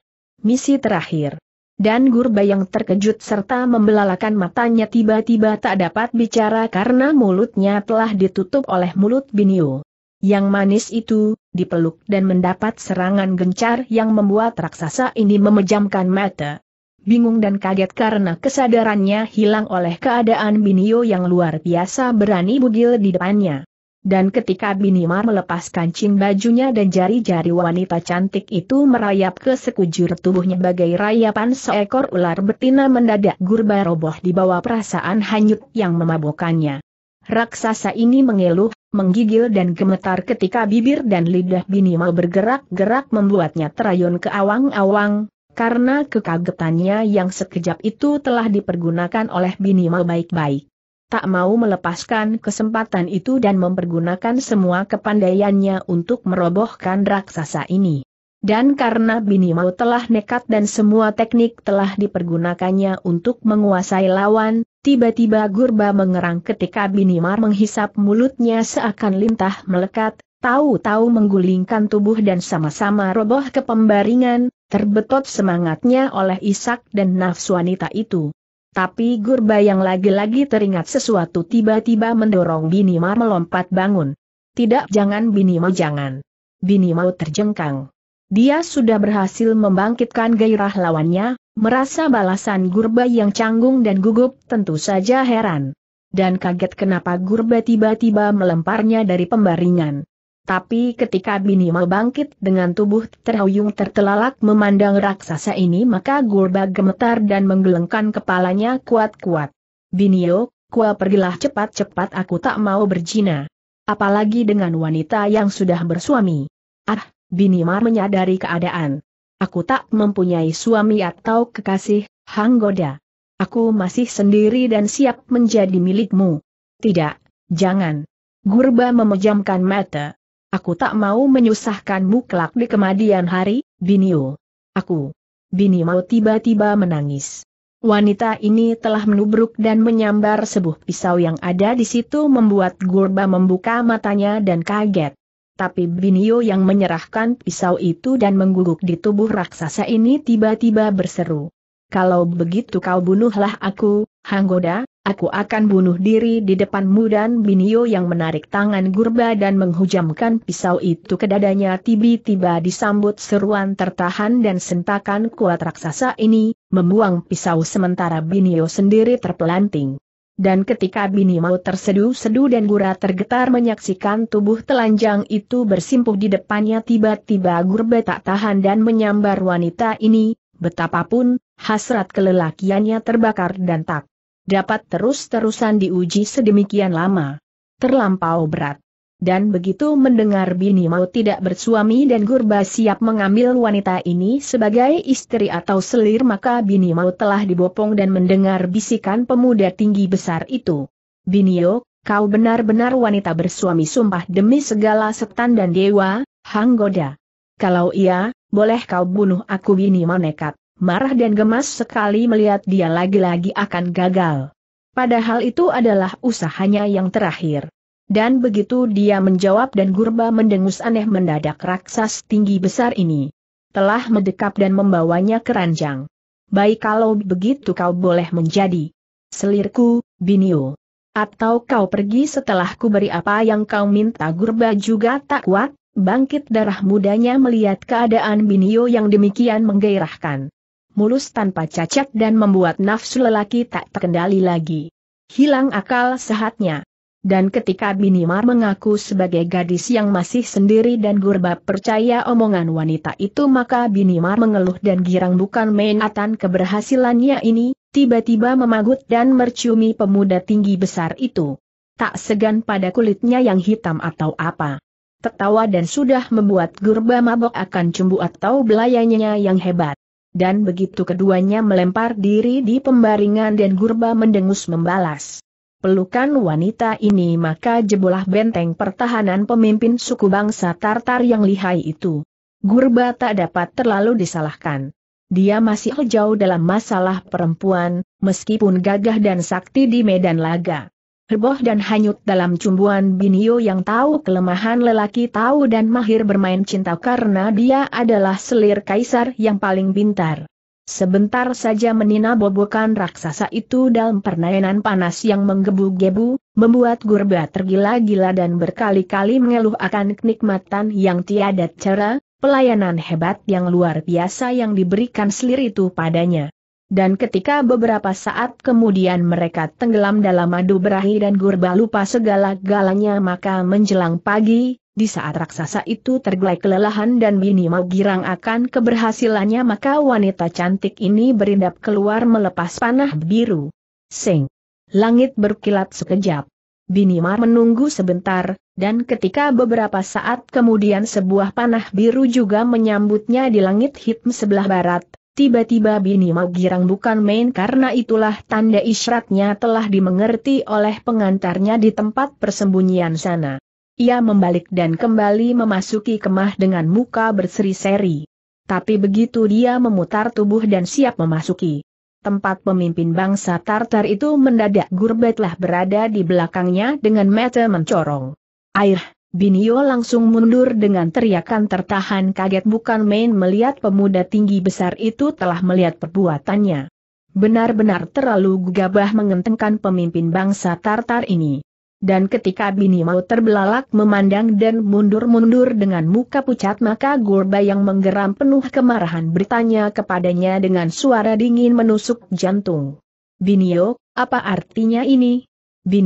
Misi terakhir. Dan Gurba yang terkejut serta membelalakan matanya tiba-tiba tak dapat bicara karena mulutnya telah ditutup oleh mulut Binio. Yang manis itu, dipeluk dan mendapat serangan gencar yang membuat raksasa ini memejamkan mata bingung dan kaget karena kesadarannya hilang oleh keadaan Binio yang luar biasa berani bugil di depannya. Dan ketika Binimar melepaskan cing bajunya dan jari-jari wanita cantik itu merayap ke sekujur tubuhnya bagai rayapan seekor ular betina mendadak gurba roboh di bawah perasaan hanyut yang memabokannya. Raksasa ini mengeluh, menggigil dan gemetar ketika bibir dan lidah Binimar bergerak-gerak membuatnya terayun ke awang-awang, karena kekagetannya yang sekejap itu telah dipergunakan oleh Binima baik-baik. Tak mau melepaskan kesempatan itu dan mempergunakan semua kepandaiannya untuk merobohkan raksasa ini. Dan karena Binimau telah nekat dan semua teknik telah dipergunakannya untuk menguasai lawan, tiba-tiba Gurba mengerang ketika Binimar menghisap mulutnya seakan lintah melekat, tahu-tahu menggulingkan tubuh dan sama-sama roboh ke pembaringan, Terbetot semangatnya oleh isak dan nafsu wanita itu. Tapi Gurba yang lagi-lagi teringat sesuatu tiba-tiba mendorong Binima melompat bangun. Tidak jangan Binima jangan. Binima terjengkang. Dia sudah berhasil membangkitkan gairah lawannya, merasa balasan Gurba yang canggung dan gugup tentu saja heran. Dan kaget kenapa Gurba tiba-tiba melemparnya dari pembaringan. Tapi ketika Binima bangkit dengan tubuh terhuyung tertelalak memandang raksasa ini maka Gurba gemetar dan menggelengkan kepalanya kuat-kuat. Binio, kua pergilah cepat-cepat aku tak mau berjina. Apalagi dengan wanita yang sudah bersuami. Ah, Binima menyadari keadaan. Aku tak mempunyai suami atau kekasih, Hang Goda. Aku masih sendiri dan siap menjadi milikmu. Tidak, jangan. Gurba memejamkan mata. Aku tak mau menyusahkanmu kelak di kemudian hari, Binio. Aku. Bini mau tiba-tiba menangis. Wanita ini telah menubruk dan menyambar sebuah pisau yang ada di situ membuat Gurba membuka matanya dan kaget. Tapi Binio yang menyerahkan pisau itu dan mengguguk di tubuh raksasa ini tiba-tiba berseru. Kalau begitu kau bunuhlah aku, Hanggoda, Aku akan bunuh diri di depanmu dan Binio yang menarik tangan Gurba dan menghujamkan pisau itu ke dadanya tiba-tiba disambut seruan tertahan dan sentakan kuat raksasa ini, membuang pisau sementara Binio sendiri terpelanting. Dan ketika Bini mau terseduh-seduh dan Gura tergetar menyaksikan tubuh telanjang itu bersimpuh di depannya tiba-tiba Gurba tak tahan dan menyambar wanita ini, betapapun, hasrat kelelakiannya terbakar dan tak dapat terus-terusan diuji sedemikian lama. Terlampau berat. Dan begitu mendengar Bini mau tidak bersuami dan Gurba siap mengambil wanita ini sebagai istri atau selir maka Bini mau telah dibopong dan mendengar bisikan pemuda tinggi besar itu. Binio, kau benar-benar wanita bersuami sumpah demi segala setan dan dewa, Hanggoda. Kalau iya, boleh kau bunuh aku Bini mau nekat marah dan gemas sekali melihat dia lagi-lagi akan gagal. Padahal itu adalah usahanya yang terakhir. Dan begitu dia menjawab dan gurba mendengus aneh mendadak raksas tinggi besar ini. Telah mendekap dan membawanya ke ranjang. Baik kalau begitu kau boleh menjadi selirku, Binio. Atau kau pergi setelah ku beri apa yang kau minta gurba juga tak kuat, bangkit darah mudanya melihat keadaan Binio yang demikian menggairahkan mulus tanpa cacat dan membuat nafsu lelaki tak terkendali lagi. Hilang akal sehatnya. Dan ketika Binimar mengaku sebagai gadis yang masih sendiri dan gurbab percaya omongan wanita itu maka Binimar mengeluh dan girang bukan main atan keberhasilannya ini, tiba-tiba memagut dan merciumi pemuda tinggi besar itu. Tak segan pada kulitnya yang hitam atau apa. Tertawa dan sudah membuat gurba mabok akan cumbu atau belayanya yang hebat dan begitu keduanya melempar diri di pembaringan dan Gurba mendengus membalas. Pelukan wanita ini maka jebolah benteng pertahanan pemimpin suku bangsa Tartar yang lihai itu. Gurba tak dapat terlalu disalahkan. Dia masih jauh dalam masalah perempuan, meskipun gagah dan sakti di medan laga heboh dan hanyut dalam cumbuan Binio yang tahu kelemahan lelaki tahu dan mahir bermain cinta karena dia adalah selir kaisar yang paling pintar. Sebentar saja menina bobokan raksasa itu dalam permainan panas yang menggebu-gebu, membuat Gurba tergila-gila dan berkali-kali mengeluh akan kenikmatan yang tiada cara, pelayanan hebat yang luar biasa yang diberikan selir itu padanya. Dan ketika beberapa saat kemudian mereka tenggelam dalam madu berahi dan gurba lupa segala galanya maka menjelang pagi, di saat raksasa itu tergelai kelelahan dan Bini mau girang akan keberhasilannya maka wanita cantik ini berindap keluar melepas panah biru. Sing. Langit berkilat sekejap. Bini Binimar menunggu sebentar, dan ketika beberapa saat kemudian sebuah panah biru juga menyambutnya di langit hitam sebelah barat, Tiba-tiba Bini Mau girang bukan main karena itulah tanda isyaratnya telah dimengerti oleh pengantarnya di tempat persembunyian sana. Ia membalik dan kembali memasuki kemah dengan muka berseri-seri. Tapi begitu dia memutar tubuh dan siap memasuki tempat pemimpin bangsa Tartar itu mendadak gurbetlah berada di belakangnya dengan mata mencorong. Air, Binio langsung mundur dengan teriakan tertahan kaget bukan main melihat pemuda tinggi besar itu telah melihat perbuatannya. Benar-benar terlalu gugabah mengentengkan pemimpin bangsa Tartar ini. Dan ketika mau terbelalak memandang dan mundur-mundur dengan muka pucat maka Gurba yang menggeram penuh kemarahan bertanya kepadanya dengan suara dingin menusuk jantung. Binio, apa artinya ini?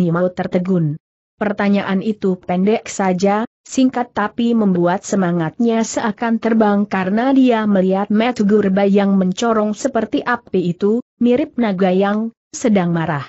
mau tertegun. Pertanyaan itu pendek saja, singkat tapi membuat semangatnya seakan terbang karena dia melihat Matt Gurba yang mencorong seperti api itu, mirip naga yang sedang marah.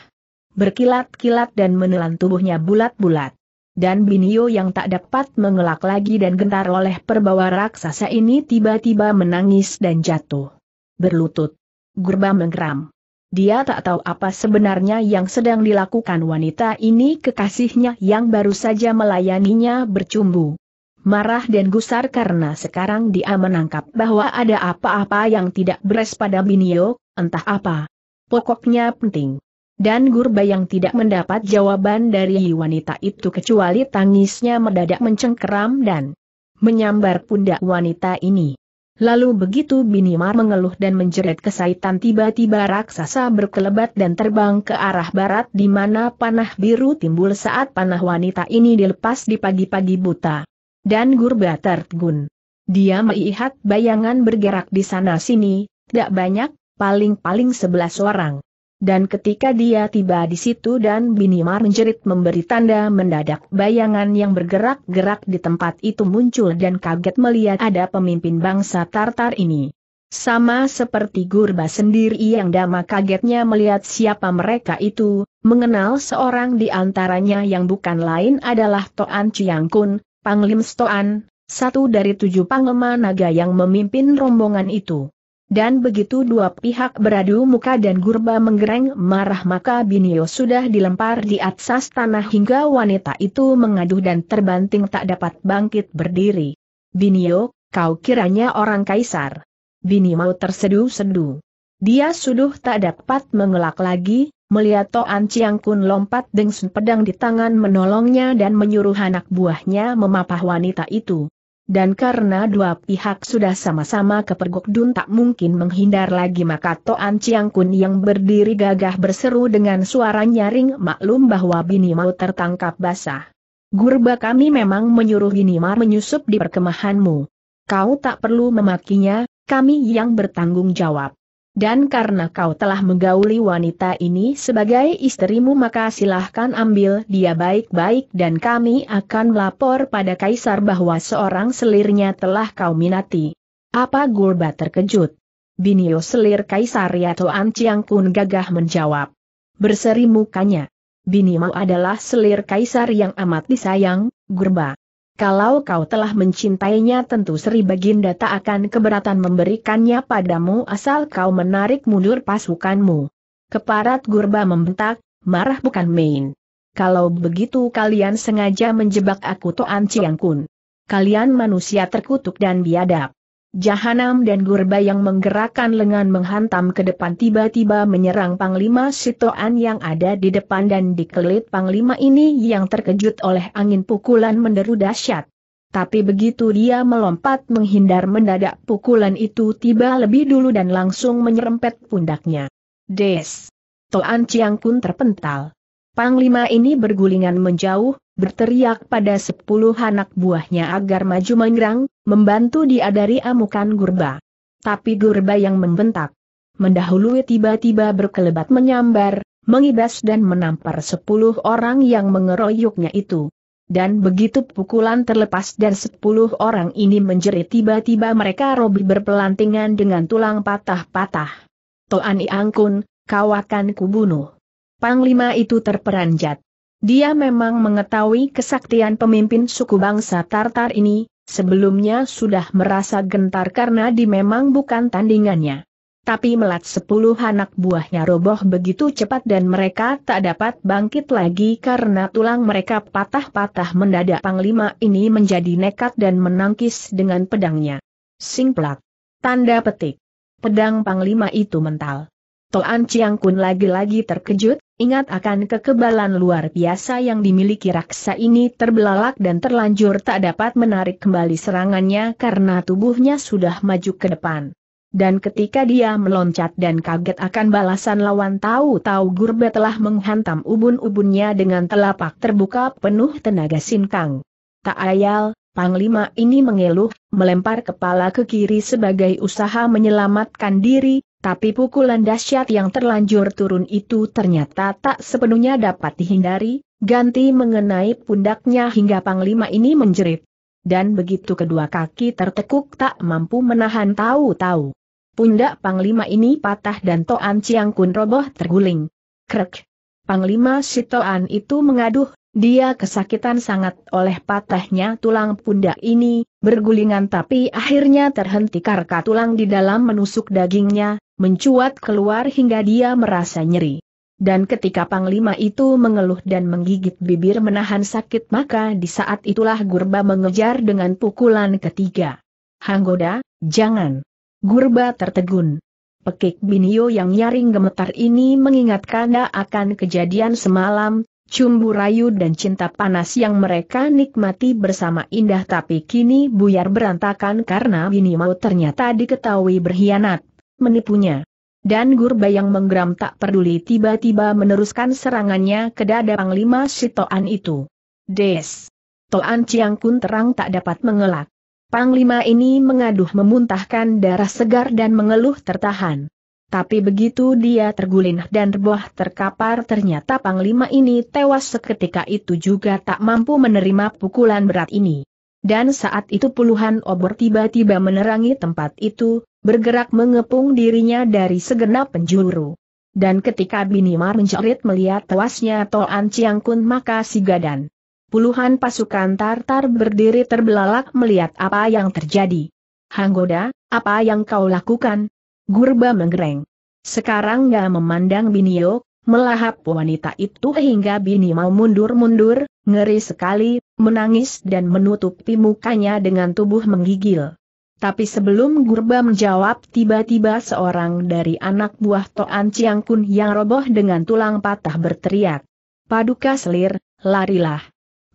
Berkilat-kilat dan menelan tubuhnya bulat-bulat. Dan Binio yang tak dapat mengelak lagi dan gentar oleh perbawa raksasa ini tiba-tiba menangis dan jatuh. Berlutut. Gurba menggeram. Dia tak tahu apa sebenarnya yang sedang dilakukan wanita ini kekasihnya yang baru saja melayaninya bercumbu. Marah dan gusar karena sekarang dia menangkap bahwa ada apa-apa yang tidak beres pada Binio, entah apa. Pokoknya penting. Dan Gurba yang tidak mendapat jawaban dari wanita itu kecuali tangisnya mendadak mencengkeram dan menyambar pundak wanita ini. Lalu begitu Binimar mengeluh dan menjerit kesaitan tiba-tiba raksasa berkelebat dan terbang ke arah barat di mana panah biru timbul saat panah wanita ini dilepas di pagi-pagi buta. Dan Gurba tertegun. Dia melihat bayangan bergerak di sana-sini, tidak banyak, paling-paling sebelas orang. Dan ketika dia tiba di situ dan Binimar menjerit memberi tanda mendadak bayangan yang bergerak-gerak di tempat itu muncul dan kaget melihat ada pemimpin bangsa Tartar ini. Sama seperti Gurba sendiri yang dama kagetnya melihat siapa mereka itu, mengenal seorang di antaranya yang bukan lain adalah Toan Ciangkun, Panglim Stoan, satu dari tujuh panglima naga yang memimpin rombongan itu. Dan begitu dua pihak beradu muka dan Gurba menggereng marah maka Binio sudah dilempar di atas tanah hingga wanita itu mengaduh dan terbanting tak dapat bangkit berdiri. Binio, kau kiranya orang kaisar. Binio terseduh-seduh. Dia sudah tak dapat mengelak lagi, melihat Toan Chiang Kun lompat dengan pedang di tangan menolongnya dan menyuruh anak buahnya memapah wanita itu dan karena dua pihak sudah sama-sama kepergok Dun tak mungkin menghindar lagi maka Toan Chiang Kun yang berdiri gagah berseru dengan suara nyaring maklum bahwa Bini mau tertangkap basah. Gurba kami memang menyuruh Bini Mau menyusup di perkemahanmu. Kau tak perlu memakinya, kami yang bertanggung jawab. Dan karena kau telah menggauli wanita ini sebagai istrimu maka silahkan ambil dia baik-baik dan kami akan melapor pada kaisar bahwa seorang selirnya telah kau minati. Apa Gulba terkejut? Binio selir kaisar Yato Anciang Kun gagah menjawab. Berseri mukanya. Binio adalah selir kaisar yang amat disayang, Gurba. Kalau kau telah mencintainya tentu Sri Baginda tak akan keberatan memberikannya padamu asal kau menarik mundur pasukanmu. Keparat Gurba membentak, marah bukan main. Kalau begitu kalian sengaja menjebak aku Toan Ciangkun. Kalian manusia terkutuk dan biadab. Jahanam dan Gurba yang menggerakkan lengan menghantam ke depan tiba-tiba menyerang Panglima Sitoan yang ada di depan dan dikelit Panglima ini yang terkejut oleh angin pukulan menderu dahsyat. Tapi begitu dia melompat menghindar mendadak pukulan itu tiba lebih dulu dan langsung menyerempet pundaknya. Des! Toan Ciang pun terpental. Panglima ini bergulingan menjauh, berteriak pada sepuluh anak buahnya agar maju menyerang, membantu dia dari amukan gurba. Tapi gurba yang membentak, mendahului tiba-tiba berkelebat menyambar, mengibas dan menampar sepuluh orang yang mengeroyoknya itu. Dan begitu pukulan terlepas dan sepuluh orang ini menjerit tiba-tiba mereka Robi berpelantingan dengan tulang patah-patah. Toani Angkun, kau akan kubunuh. Panglima itu terperanjat. Dia memang mengetahui kesaktian pemimpin suku bangsa Tartar ini, sebelumnya sudah merasa gentar karena di memang bukan tandingannya. Tapi melat sepuluh anak buahnya roboh begitu cepat dan mereka tak dapat bangkit lagi karena tulang mereka patah-patah mendadak Panglima ini menjadi nekat dan menangkis dengan pedangnya. Singplak. Tanda petik. Pedang Panglima itu mental. Toan Ciang Kun lagi-lagi terkejut, Ingat akan kekebalan luar biasa yang dimiliki raksa ini terbelalak dan terlanjur tak dapat menarik kembali serangannya karena tubuhnya sudah maju ke depan. Dan ketika dia meloncat dan kaget akan balasan lawan tahu-tahu Gurbe telah menghantam ubun-ubunnya dengan telapak terbuka penuh tenaga sinkang. Tak ayal, Panglima ini mengeluh, melempar kepala ke kiri sebagai usaha menyelamatkan diri, tapi pukulan dahsyat yang terlanjur turun itu ternyata tak sepenuhnya dapat dihindari, ganti mengenai pundaknya hingga panglima ini menjerit. Dan begitu kedua kaki tertekuk tak mampu menahan tahu-tahu. Pundak panglima ini patah dan Toan Ciang Kun roboh terguling. Krek. Panglima Sitoan itu mengaduh dia kesakitan sangat oleh patahnya tulang pundak ini, bergulingan tapi akhirnya terhenti karena tulang di dalam menusuk dagingnya, mencuat keluar hingga dia merasa nyeri. Dan ketika Panglima itu mengeluh dan menggigit bibir menahan sakit maka di saat itulah Gurba mengejar dengan pukulan ketiga. Hanggoda, jangan. Gurba tertegun. Pekik Binio yang nyaring gemetar ini mengingatkannya akan kejadian semalam, cumbu rayu dan cinta panas yang mereka nikmati bersama indah tapi kini buyar berantakan karena Bini Mau ternyata diketahui berkhianat, menipunya. Dan Gurba yang menggeram tak peduli tiba-tiba meneruskan serangannya ke dada Panglima Sitoan itu. Des! Toan Ciang Kun terang tak dapat mengelak. Panglima ini mengaduh memuntahkan darah segar dan mengeluh tertahan. Tapi begitu dia terguling dan reboh terkapar ternyata Panglima ini tewas seketika itu juga tak mampu menerima pukulan berat ini. Dan saat itu puluhan obor tiba-tiba menerangi tempat itu, bergerak mengepung dirinya dari segenap penjuru. Dan ketika Binimar menjerit melihat tewasnya Toan Chiang maka si gadan. Puluhan pasukan Tartar berdiri terbelalak melihat apa yang terjadi. Hanggoda, apa yang kau lakukan? Gurba menggereng. Sekarang gak memandang Binio, melahap wanita itu hingga Bini mau mundur-mundur, ngeri sekali, menangis dan menutupi mukanya dengan tubuh menggigil. Tapi sebelum Gurba menjawab tiba-tiba seorang dari anak buah Toan Chiang Kun yang roboh dengan tulang patah berteriak. Paduka selir, larilah.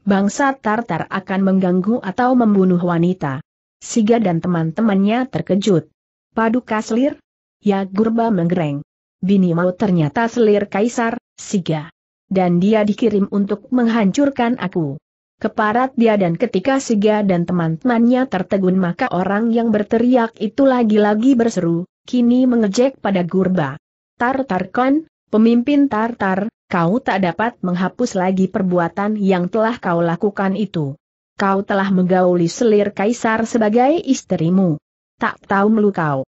Bangsa Tartar akan mengganggu atau membunuh wanita. Siga dan teman-temannya terkejut. Paduka selir, Ya Gurba menggereng. Bini mau ternyata selir kaisar, Siga. Dan dia dikirim untuk menghancurkan aku. Keparat dia dan ketika Siga dan teman-temannya tertegun maka orang yang berteriak itu lagi-lagi berseru, kini mengejek pada Gurba. Tartarkon, pemimpin Tartar, kau tak dapat menghapus lagi perbuatan yang telah kau lakukan itu. Kau telah menggauli selir kaisar sebagai istrimu. Tak tahu melukau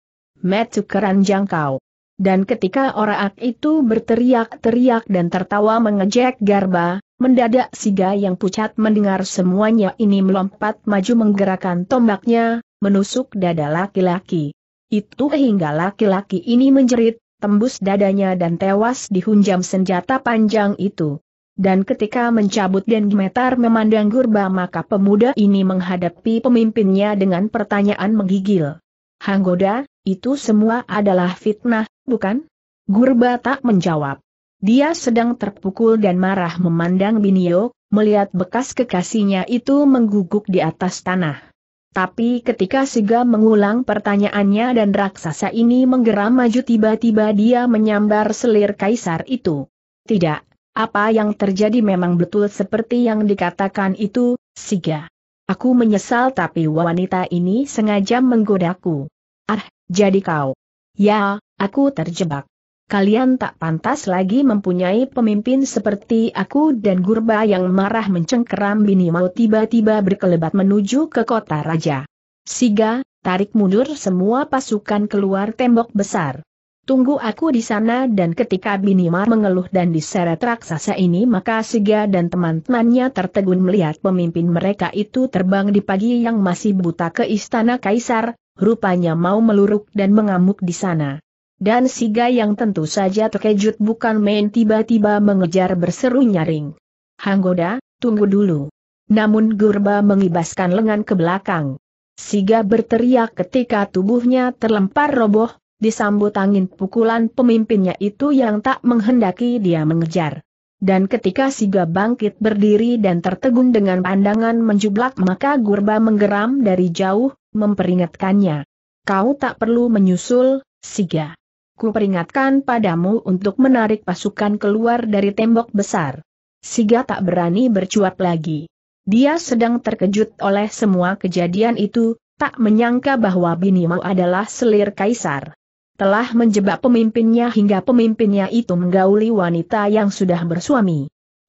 metu keranjang kau. Dan ketika orang itu berteriak-teriak dan tertawa mengejek Garba, mendadak Siga yang pucat mendengar semuanya ini melompat maju menggerakkan tombaknya, menusuk dada laki-laki. Itu hingga laki-laki ini menjerit, tembus dadanya dan tewas dihunjam senjata panjang itu. Dan ketika mencabut dan gemetar memandang Gurba maka pemuda ini menghadapi pemimpinnya dengan pertanyaan menggigil. Hanggoda, itu semua adalah fitnah, bukan? Gurba tak menjawab. Dia sedang terpukul dan marah memandang Binio, melihat bekas kekasihnya itu mengguguk di atas tanah. Tapi ketika Siga mengulang pertanyaannya dan raksasa ini menggeram maju tiba-tiba dia menyambar selir kaisar itu. Tidak, apa yang terjadi memang betul seperti yang dikatakan itu, Siga. Aku menyesal tapi wanita ini sengaja menggodaku. Ah, jadi kau. Ya, aku terjebak. Kalian tak pantas lagi mempunyai pemimpin seperti aku dan Gurba yang marah mencengkeram bini mau tiba-tiba berkelebat menuju ke kota raja. Siga, tarik mundur semua pasukan keluar tembok besar. Tunggu aku di sana dan ketika Binimar mengeluh dan diseret raksasa ini maka Siga dan teman-temannya tertegun melihat pemimpin mereka itu terbang di pagi yang masih buta ke istana kaisar, rupanya mau meluruk dan mengamuk di sana. Dan Siga yang tentu saja terkejut bukan main tiba-tiba mengejar berseru nyaring. Hanggoda, tunggu dulu. Namun Gurba mengibaskan lengan ke belakang. Siga berteriak ketika tubuhnya terlempar roboh, disambut angin pukulan pemimpinnya itu yang tak menghendaki dia mengejar. Dan ketika Siga bangkit berdiri dan tertegun dengan pandangan menjublak maka Gurba menggeram dari jauh, memperingatkannya. Kau tak perlu menyusul, Siga. Ku peringatkan padamu untuk menarik pasukan keluar dari tembok besar. Siga tak berani bercuat lagi. Dia sedang terkejut oleh semua kejadian itu, tak menyangka bahwa Binimau adalah selir kaisar. Telah menjebak pemimpinnya hingga pemimpinnya itu menggauli wanita yang sudah bersuami.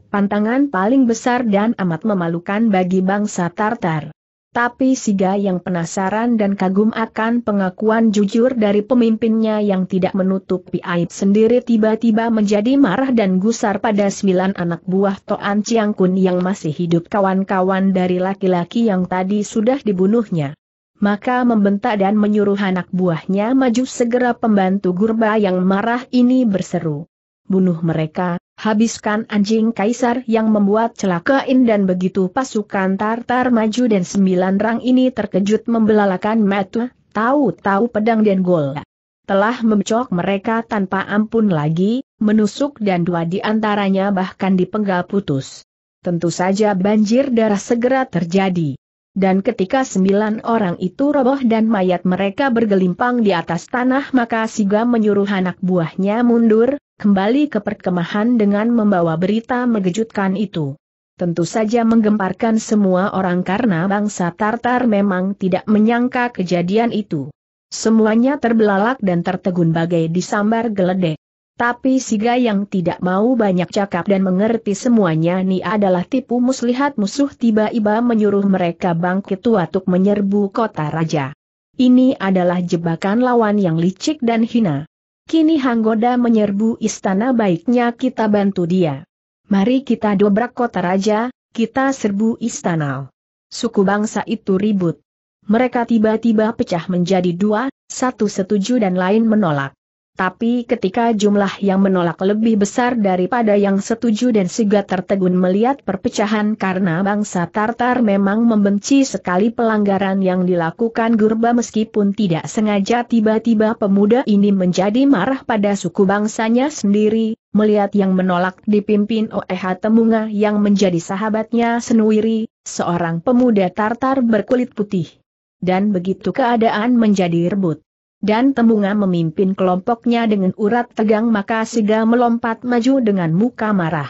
Pantangan paling besar dan amat memalukan bagi bangsa Tartar. Tapi Siga yang penasaran dan kagum akan pengakuan jujur dari pemimpinnya yang tidak menutupi aib sendiri tiba-tiba menjadi marah dan gusar pada sembilan anak buah Toan Chiang Kun yang masih hidup kawan-kawan dari laki-laki yang tadi sudah dibunuhnya. Maka membentak dan menyuruh anak buahnya maju segera pembantu Gurba yang marah ini berseru bunuh mereka, habiskan anjing kaisar yang membuat celakain dan begitu pasukan Tartar maju dan sembilan rang ini terkejut membelalakan metu, tahu-tahu pedang dan gol telah memcok mereka tanpa ampun lagi, menusuk dan dua di antaranya bahkan dipenggal putus. Tentu saja banjir darah segera terjadi. Dan ketika sembilan orang itu roboh dan mayat mereka bergelimpang di atas tanah maka Siga menyuruh anak buahnya mundur, kembali ke perkemahan dengan membawa berita mengejutkan itu. Tentu saja menggemparkan semua orang karena bangsa Tartar memang tidak menyangka kejadian itu. Semuanya terbelalak dan tertegun bagai disambar geledek. Tapi Siga yang tidak mau banyak cakap dan mengerti semuanya ini adalah tipu muslihat musuh tiba-tiba menyuruh mereka bangkit untuk menyerbu kota raja. Ini adalah jebakan lawan yang licik dan hina. Kini Hanggoda menyerbu istana baiknya kita bantu dia. Mari kita dobrak kota raja, kita serbu istana. Suku bangsa itu ribut. Mereka tiba-tiba pecah menjadi dua, satu setuju dan lain menolak. Tapi ketika jumlah yang menolak lebih besar daripada yang setuju dan segera tertegun melihat perpecahan karena bangsa Tartar memang membenci sekali pelanggaran yang dilakukan Gurba meskipun tidak sengaja tiba-tiba pemuda ini menjadi marah pada suku bangsanya sendiri, melihat yang menolak dipimpin oleh Temunga yang menjadi sahabatnya Senuiri, seorang pemuda Tartar berkulit putih. Dan begitu keadaan menjadi rebut dan Temunga memimpin kelompoknya dengan urat tegang maka Siga melompat maju dengan muka marah.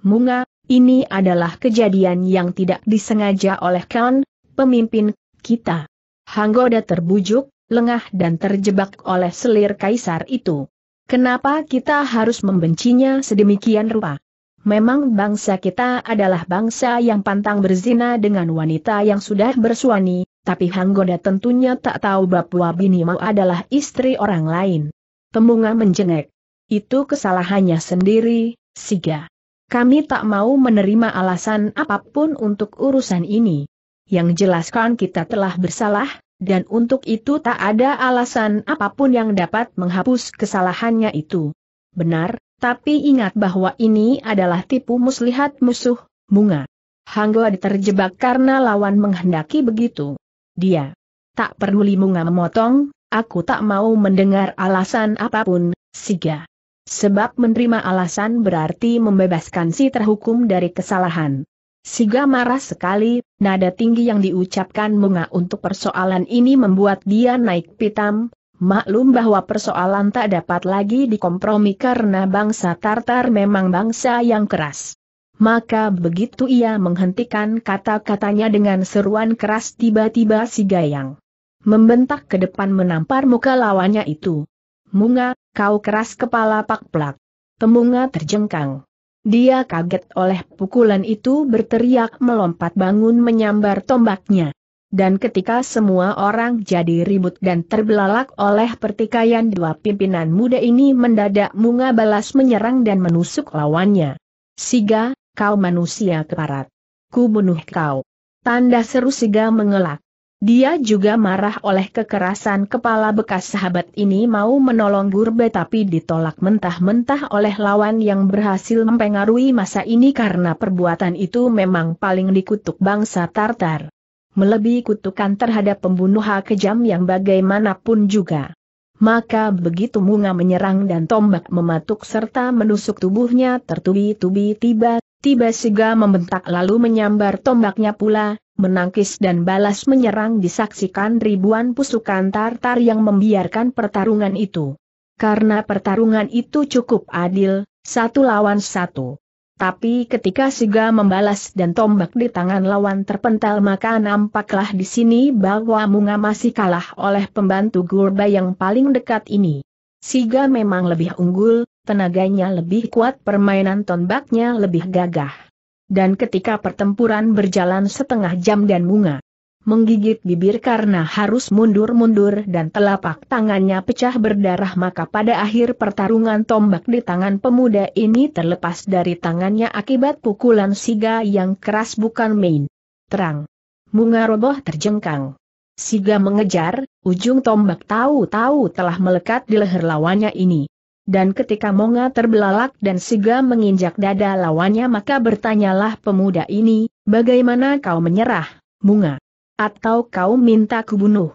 Munga, ini adalah kejadian yang tidak disengaja oleh Kan, pemimpin kita. Hanggoda terbujuk, lengah dan terjebak oleh selir kaisar itu. Kenapa kita harus membencinya sedemikian rupa? Memang bangsa kita adalah bangsa yang pantang berzina dengan wanita yang sudah bersuami, tapi Hanggoda tentunya tak tahu bahwa Binimau adalah istri orang lain. Pemunga menjengek. Itu kesalahannya sendiri, Siga. Kami tak mau menerima alasan apapun untuk urusan ini. Yang jelaskan kita telah bersalah, dan untuk itu tak ada alasan apapun yang dapat menghapus kesalahannya itu. Benar, tapi ingat bahwa ini adalah tipu muslihat musuh, Munga. Hanggoda terjebak karena lawan menghendaki begitu dia. Tak peduli Munga memotong, aku tak mau mendengar alasan apapun, Siga. Sebab menerima alasan berarti membebaskan si terhukum dari kesalahan. Siga marah sekali, nada tinggi yang diucapkan Munga untuk persoalan ini membuat dia naik pitam, maklum bahwa persoalan tak dapat lagi dikompromi karena bangsa Tartar memang bangsa yang keras. Maka begitu ia menghentikan kata-katanya dengan seruan keras tiba-tiba si Gayang membentak ke depan menampar muka lawannya itu. Munga, kau keras kepala pak-plak. Temunga terjengkang. Dia kaget oleh pukulan itu berteriak melompat bangun menyambar tombaknya. Dan ketika semua orang jadi ribut dan terbelalak oleh pertikaian dua pimpinan muda ini mendadak Munga balas menyerang dan menusuk lawannya. Siga, kau manusia keparat. Ku bunuh kau. Tanda seru Siga mengelak. Dia juga marah oleh kekerasan kepala bekas sahabat ini mau menolong Gurbe tapi ditolak mentah-mentah oleh lawan yang berhasil mempengaruhi masa ini karena perbuatan itu memang paling dikutuk bangsa Tartar. Melebihi kutukan terhadap pembunuh kejam yang bagaimanapun juga. Maka begitu Munga menyerang dan tombak mematuk serta menusuk tubuhnya tertubi-tubi tiba Tiba Siga membentak lalu menyambar tombaknya pula, menangkis dan balas menyerang disaksikan ribuan pusukan Tartar yang membiarkan pertarungan itu. Karena pertarungan itu cukup adil, satu lawan satu. Tapi ketika Siga membalas dan tombak di tangan lawan terpental maka nampaklah di sini bahwa Munga masih kalah oleh pembantu Gurba yang paling dekat ini. Siga memang lebih unggul, Tenaganya lebih kuat permainan tombaknya lebih gagah. Dan ketika pertempuran berjalan setengah jam dan bunga menggigit bibir karena harus mundur-mundur dan telapak tangannya pecah berdarah maka pada akhir pertarungan tombak di tangan pemuda ini terlepas dari tangannya akibat pukulan Siga yang keras bukan main. Terang. Munga roboh terjengkang. Siga mengejar, ujung tombak tahu-tahu telah melekat di leher lawannya ini. Dan ketika Monga terbelalak dan Siga menginjak dada lawannya maka bertanyalah pemuda ini, bagaimana kau menyerah, Munga? Atau kau minta kubunuh?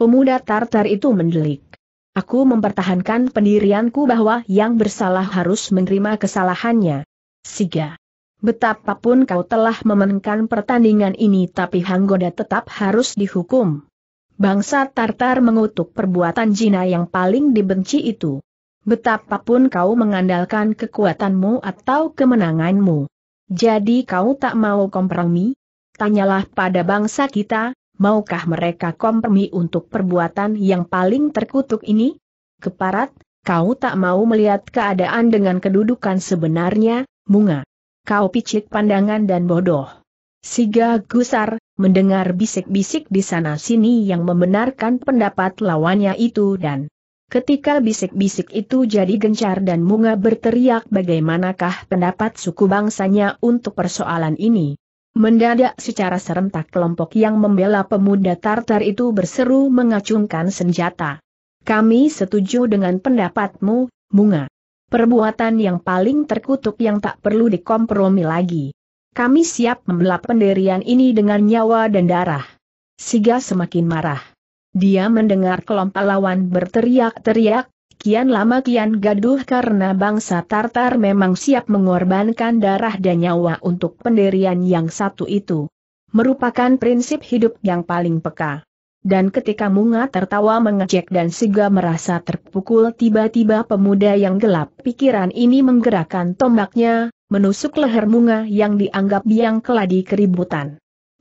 Pemuda Tartar itu mendelik. Aku mempertahankan pendirianku bahwa yang bersalah harus menerima kesalahannya. Siga. Betapapun kau telah memenangkan pertandingan ini tapi Hanggoda tetap harus dihukum. Bangsa Tartar mengutuk perbuatan jina yang paling dibenci itu. Betapapun kau mengandalkan kekuatanmu atau kemenanganmu. Jadi kau tak mau kompromi? Tanyalah pada bangsa kita, maukah mereka kompromi untuk perbuatan yang paling terkutuk ini? Keparat, kau tak mau melihat keadaan dengan kedudukan sebenarnya, bunga. Kau picik pandangan dan bodoh. Siga gusar, mendengar bisik-bisik di sana-sini yang membenarkan pendapat lawannya itu dan Ketika bisik-bisik itu jadi gencar dan Munga berteriak bagaimanakah pendapat suku bangsanya untuk persoalan ini. Mendadak secara serentak kelompok yang membela pemuda Tartar itu berseru mengacungkan senjata. Kami setuju dengan pendapatmu, Munga. Perbuatan yang paling terkutuk yang tak perlu dikompromi lagi. Kami siap membela penderian ini dengan nyawa dan darah. Siga semakin marah. Dia mendengar kelompok lawan berteriak-teriak, kian lama kian gaduh karena bangsa Tartar memang siap mengorbankan darah dan nyawa untuk pendirian yang satu itu. Merupakan prinsip hidup yang paling peka. Dan ketika Munga tertawa mengejek dan Siga merasa terpukul tiba-tiba pemuda yang gelap pikiran ini menggerakkan tombaknya, menusuk leher Munga yang dianggap biang keladi keributan.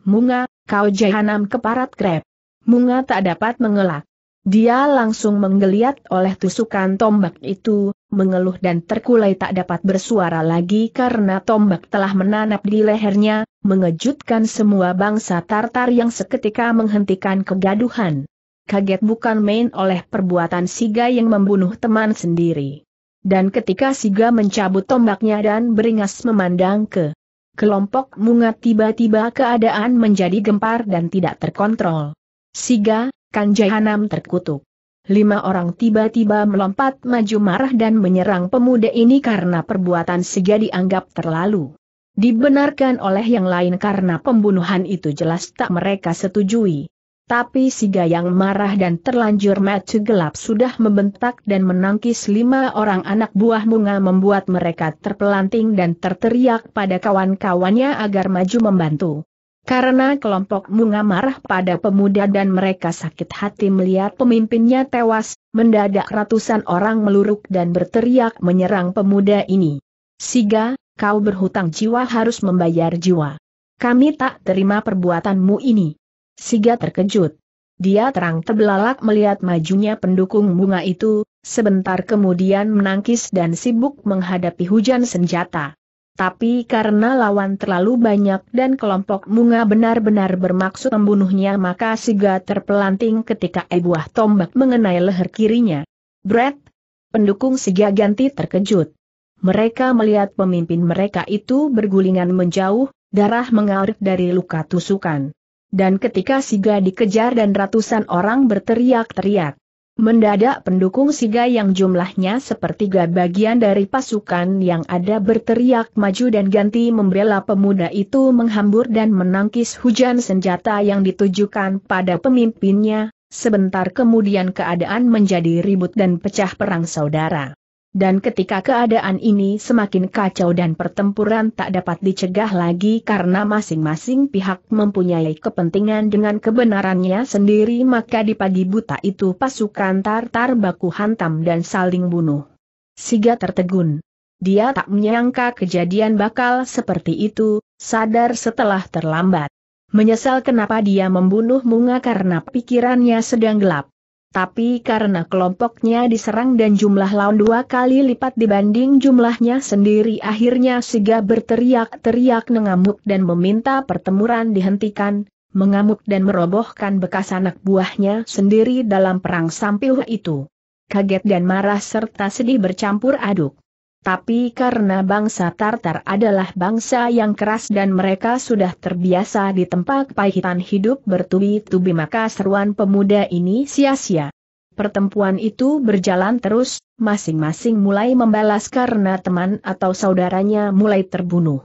Munga, kau jahanam keparat grab. Munga tak dapat mengelak. Dia langsung menggeliat oleh tusukan tombak itu, mengeluh dan terkulai tak dapat bersuara lagi karena tombak telah menanap di lehernya, mengejutkan semua bangsa Tartar yang seketika menghentikan kegaduhan. Kaget bukan main oleh perbuatan Siga yang membunuh teman sendiri. Dan ketika Siga mencabut tombaknya dan beringas memandang ke kelompok Munga tiba-tiba keadaan menjadi gempar dan tidak terkontrol. Siga, Jahanam terkutuk. Lima orang tiba-tiba melompat maju marah dan menyerang pemuda ini karena perbuatan Siga dianggap terlalu. Dibenarkan oleh yang lain karena pembunuhan itu jelas tak mereka setujui. Tapi Siga yang marah dan terlanjur mata gelap sudah membentak dan menangkis lima orang anak buah bunga membuat mereka terpelanting dan terteriak pada kawan-kawannya agar maju membantu. Karena kelompok Munga marah pada pemuda dan mereka sakit hati melihat pemimpinnya tewas, mendadak ratusan orang meluruk dan berteriak menyerang pemuda ini. Siga, kau berhutang jiwa harus membayar jiwa. Kami tak terima perbuatanmu ini. Siga terkejut. Dia terang tebelalak melihat majunya pendukung bunga itu, sebentar kemudian menangkis dan sibuk menghadapi hujan senjata. Tapi karena lawan terlalu banyak dan kelompok Munga benar-benar bermaksud membunuhnya maka Siga terpelanting ketika ebuah tombak mengenai leher kirinya. Brett, pendukung Siga ganti terkejut. Mereka melihat pemimpin mereka itu bergulingan menjauh, darah mengalir dari luka tusukan. Dan ketika Siga dikejar dan ratusan orang berteriak-teriak. Mendadak pendukung Siga yang jumlahnya sepertiga bagian dari pasukan yang ada berteriak maju dan ganti membela pemuda itu menghambur dan menangkis hujan senjata yang ditujukan pada pemimpinnya, sebentar kemudian keadaan menjadi ribut dan pecah perang saudara. Dan ketika keadaan ini semakin kacau dan pertempuran tak dapat dicegah lagi karena masing-masing pihak mempunyai kepentingan dengan kebenarannya sendiri maka di pagi buta itu pasukan Tartar baku hantam dan saling bunuh. Siga tertegun. Dia tak menyangka kejadian bakal seperti itu, sadar setelah terlambat. Menyesal kenapa dia membunuh Munga karena pikirannya sedang gelap tapi karena kelompoknya diserang dan jumlah lawan dua kali lipat dibanding jumlahnya sendiri akhirnya Siga berteriak-teriak mengamuk dan meminta pertempuran dihentikan, mengamuk dan merobohkan bekas anak buahnya sendiri dalam perang sampil itu. Kaget dan marah serta sedih bercampur aduk. Tapi karena bangsa Tartar adalah bangsa yang keras dan mereka sudah terbiasa di tempat pahitan hidup bertubi-tubi maka seruan pemuda ini sia-sia. Pertempuan itu berjalan terus, masing-masing mulai membalas karena teman atau saudaranya mulai terbunuh.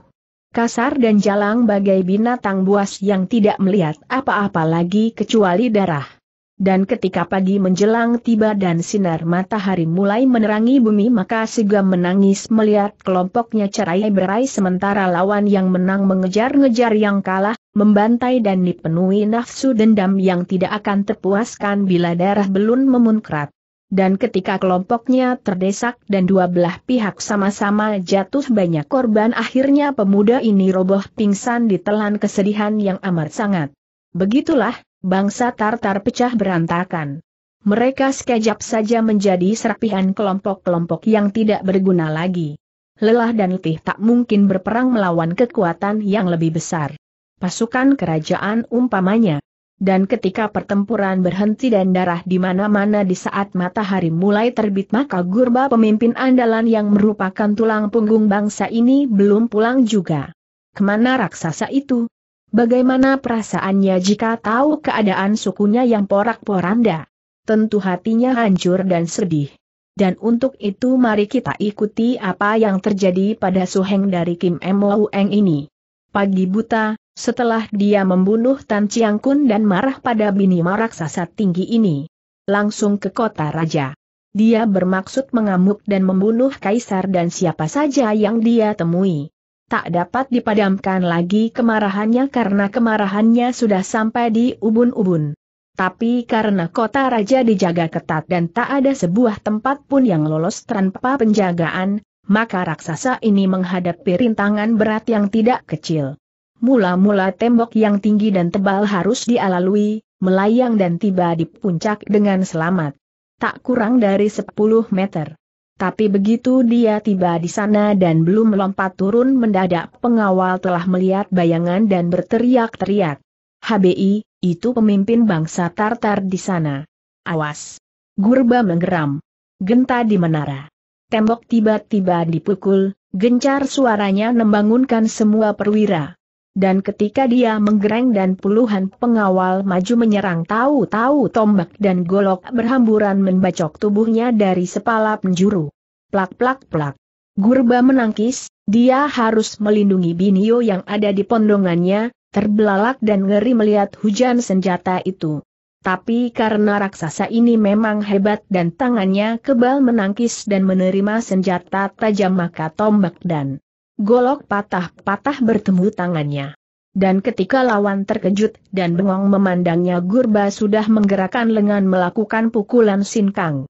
Kasar dan jalang bagai binatang buas yang tidak melihat apa-apa lagi kecuali darah. Dan ketika pagi menjelang tiba dan sinar matahari mulai menerangi bumi maka Sigam menangis melihat kelompoknya cerai berai sementara lawan yang menang mengejar-ngejar yang kalah, membantai dan dipenuhi nafsu dendam yang tidak akan terpuaskan bila darah belum memunkrat. Dan ketika kelompoknya terdesak dan dua belah pihak sama-sama jatuh banyak korban akhirnya pemuda ini roboh pingsan ditelan kesedihan yang amat sangat. Begitulah, bangsa Tartar pecah berantakan. Mereka sekejap saja menjadi serpihan kelompok-kelompok yang tidak berguna lagi. Lelah dan letih tak mungkin berperang melawan kekuatan yang lebih besar. Pasukan kerajaan umpamanya. Dan ketika pertempuran berhenti dan darah di mana-mana di saat matahari mulai terbit maka Gurba pemimpin andalan yang merupakan tulang punggung bangsa ini belum pulang juga. Kemana raksasa itu? Bagaimana perasaannya jika tahu keadaan sukunya yang porak-poranda? Tentu hatinya hancur dan sedih. Dan untuk itu mari kita ikuti apa yang terjadi pada Suheng dari Kim Mo Eng ini. Pagi buta, setelah dia membunuh Tan Chiang Kun dan marah pada bini raksasa tinggi ini. Langsung ke kota raja. Dia bermaksud mengamuk dan membunuh kaisar dan siapa saja yang dia temui tak dapat dipadamkan lagi kemarahannya karena kemarahannya sudah sampai di ubun-ubun. Tapi karena kota raja dijaga ketat dan tak ada sebuah tempat pun yang lolos tanpa penjagaan, maka raksasa ini menghadapi rintangan berat yang tidak kecil. Mula-mula tembok yang tinggi dan tebal harus dialalui, melayang dan tiba di puncak dengan selamat. Tak kurang dari 10 meter. Tapi begitu dia tiba di sana dan belum melompat turun mendadak pengawal telah melihat bayangan dan berteriak-teriak. HBI, itu pemimpin bangsa Tartar di sana. Awas! Gurba menggeram. Genta di menara. Tembok tiba-tiba dipukul, gencar suaranya membangunkan semua perwira dan ketika dia menggereng dan puluhan pengawal maju menyerang tahu-tahu tombak dan golok berhamburan membacok tubuhnya dari sepala penjuru. Plak-plak-plak. Gurba menangkis, dia harus melindungi Binio yang ada di pondongannya, terbelalak dan ngeri melihat hujan senjata itu. Tapi karena raksasa ini memang hebat dan tangannya kebal menangkis dan menerima senjata tajam maka tombak dan Golok patah-patah bertemu tangannya. Dan ketika lawan terkejut dan bengong memandangnya Gurba sudah menggerakkan lengan melakukan pukulan sinkang.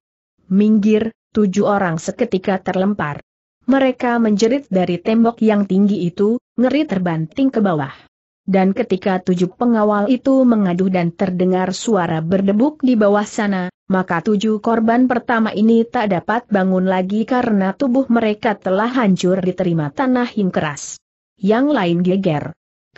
Minggir, tujuh orang seketika terlempar. Mereka menjerit dari tembok yang tinggi itu, ngeri terbanting ke bawah. Dan ketika tujuh pengawal itu mengadu dan terdengar suara berdebuk di bawah sana, maka tujuh korban pertama ini tak dapat bangun lagi karena tubuh mereka telah hancur diterima tanah yang keras. Yang lain geger.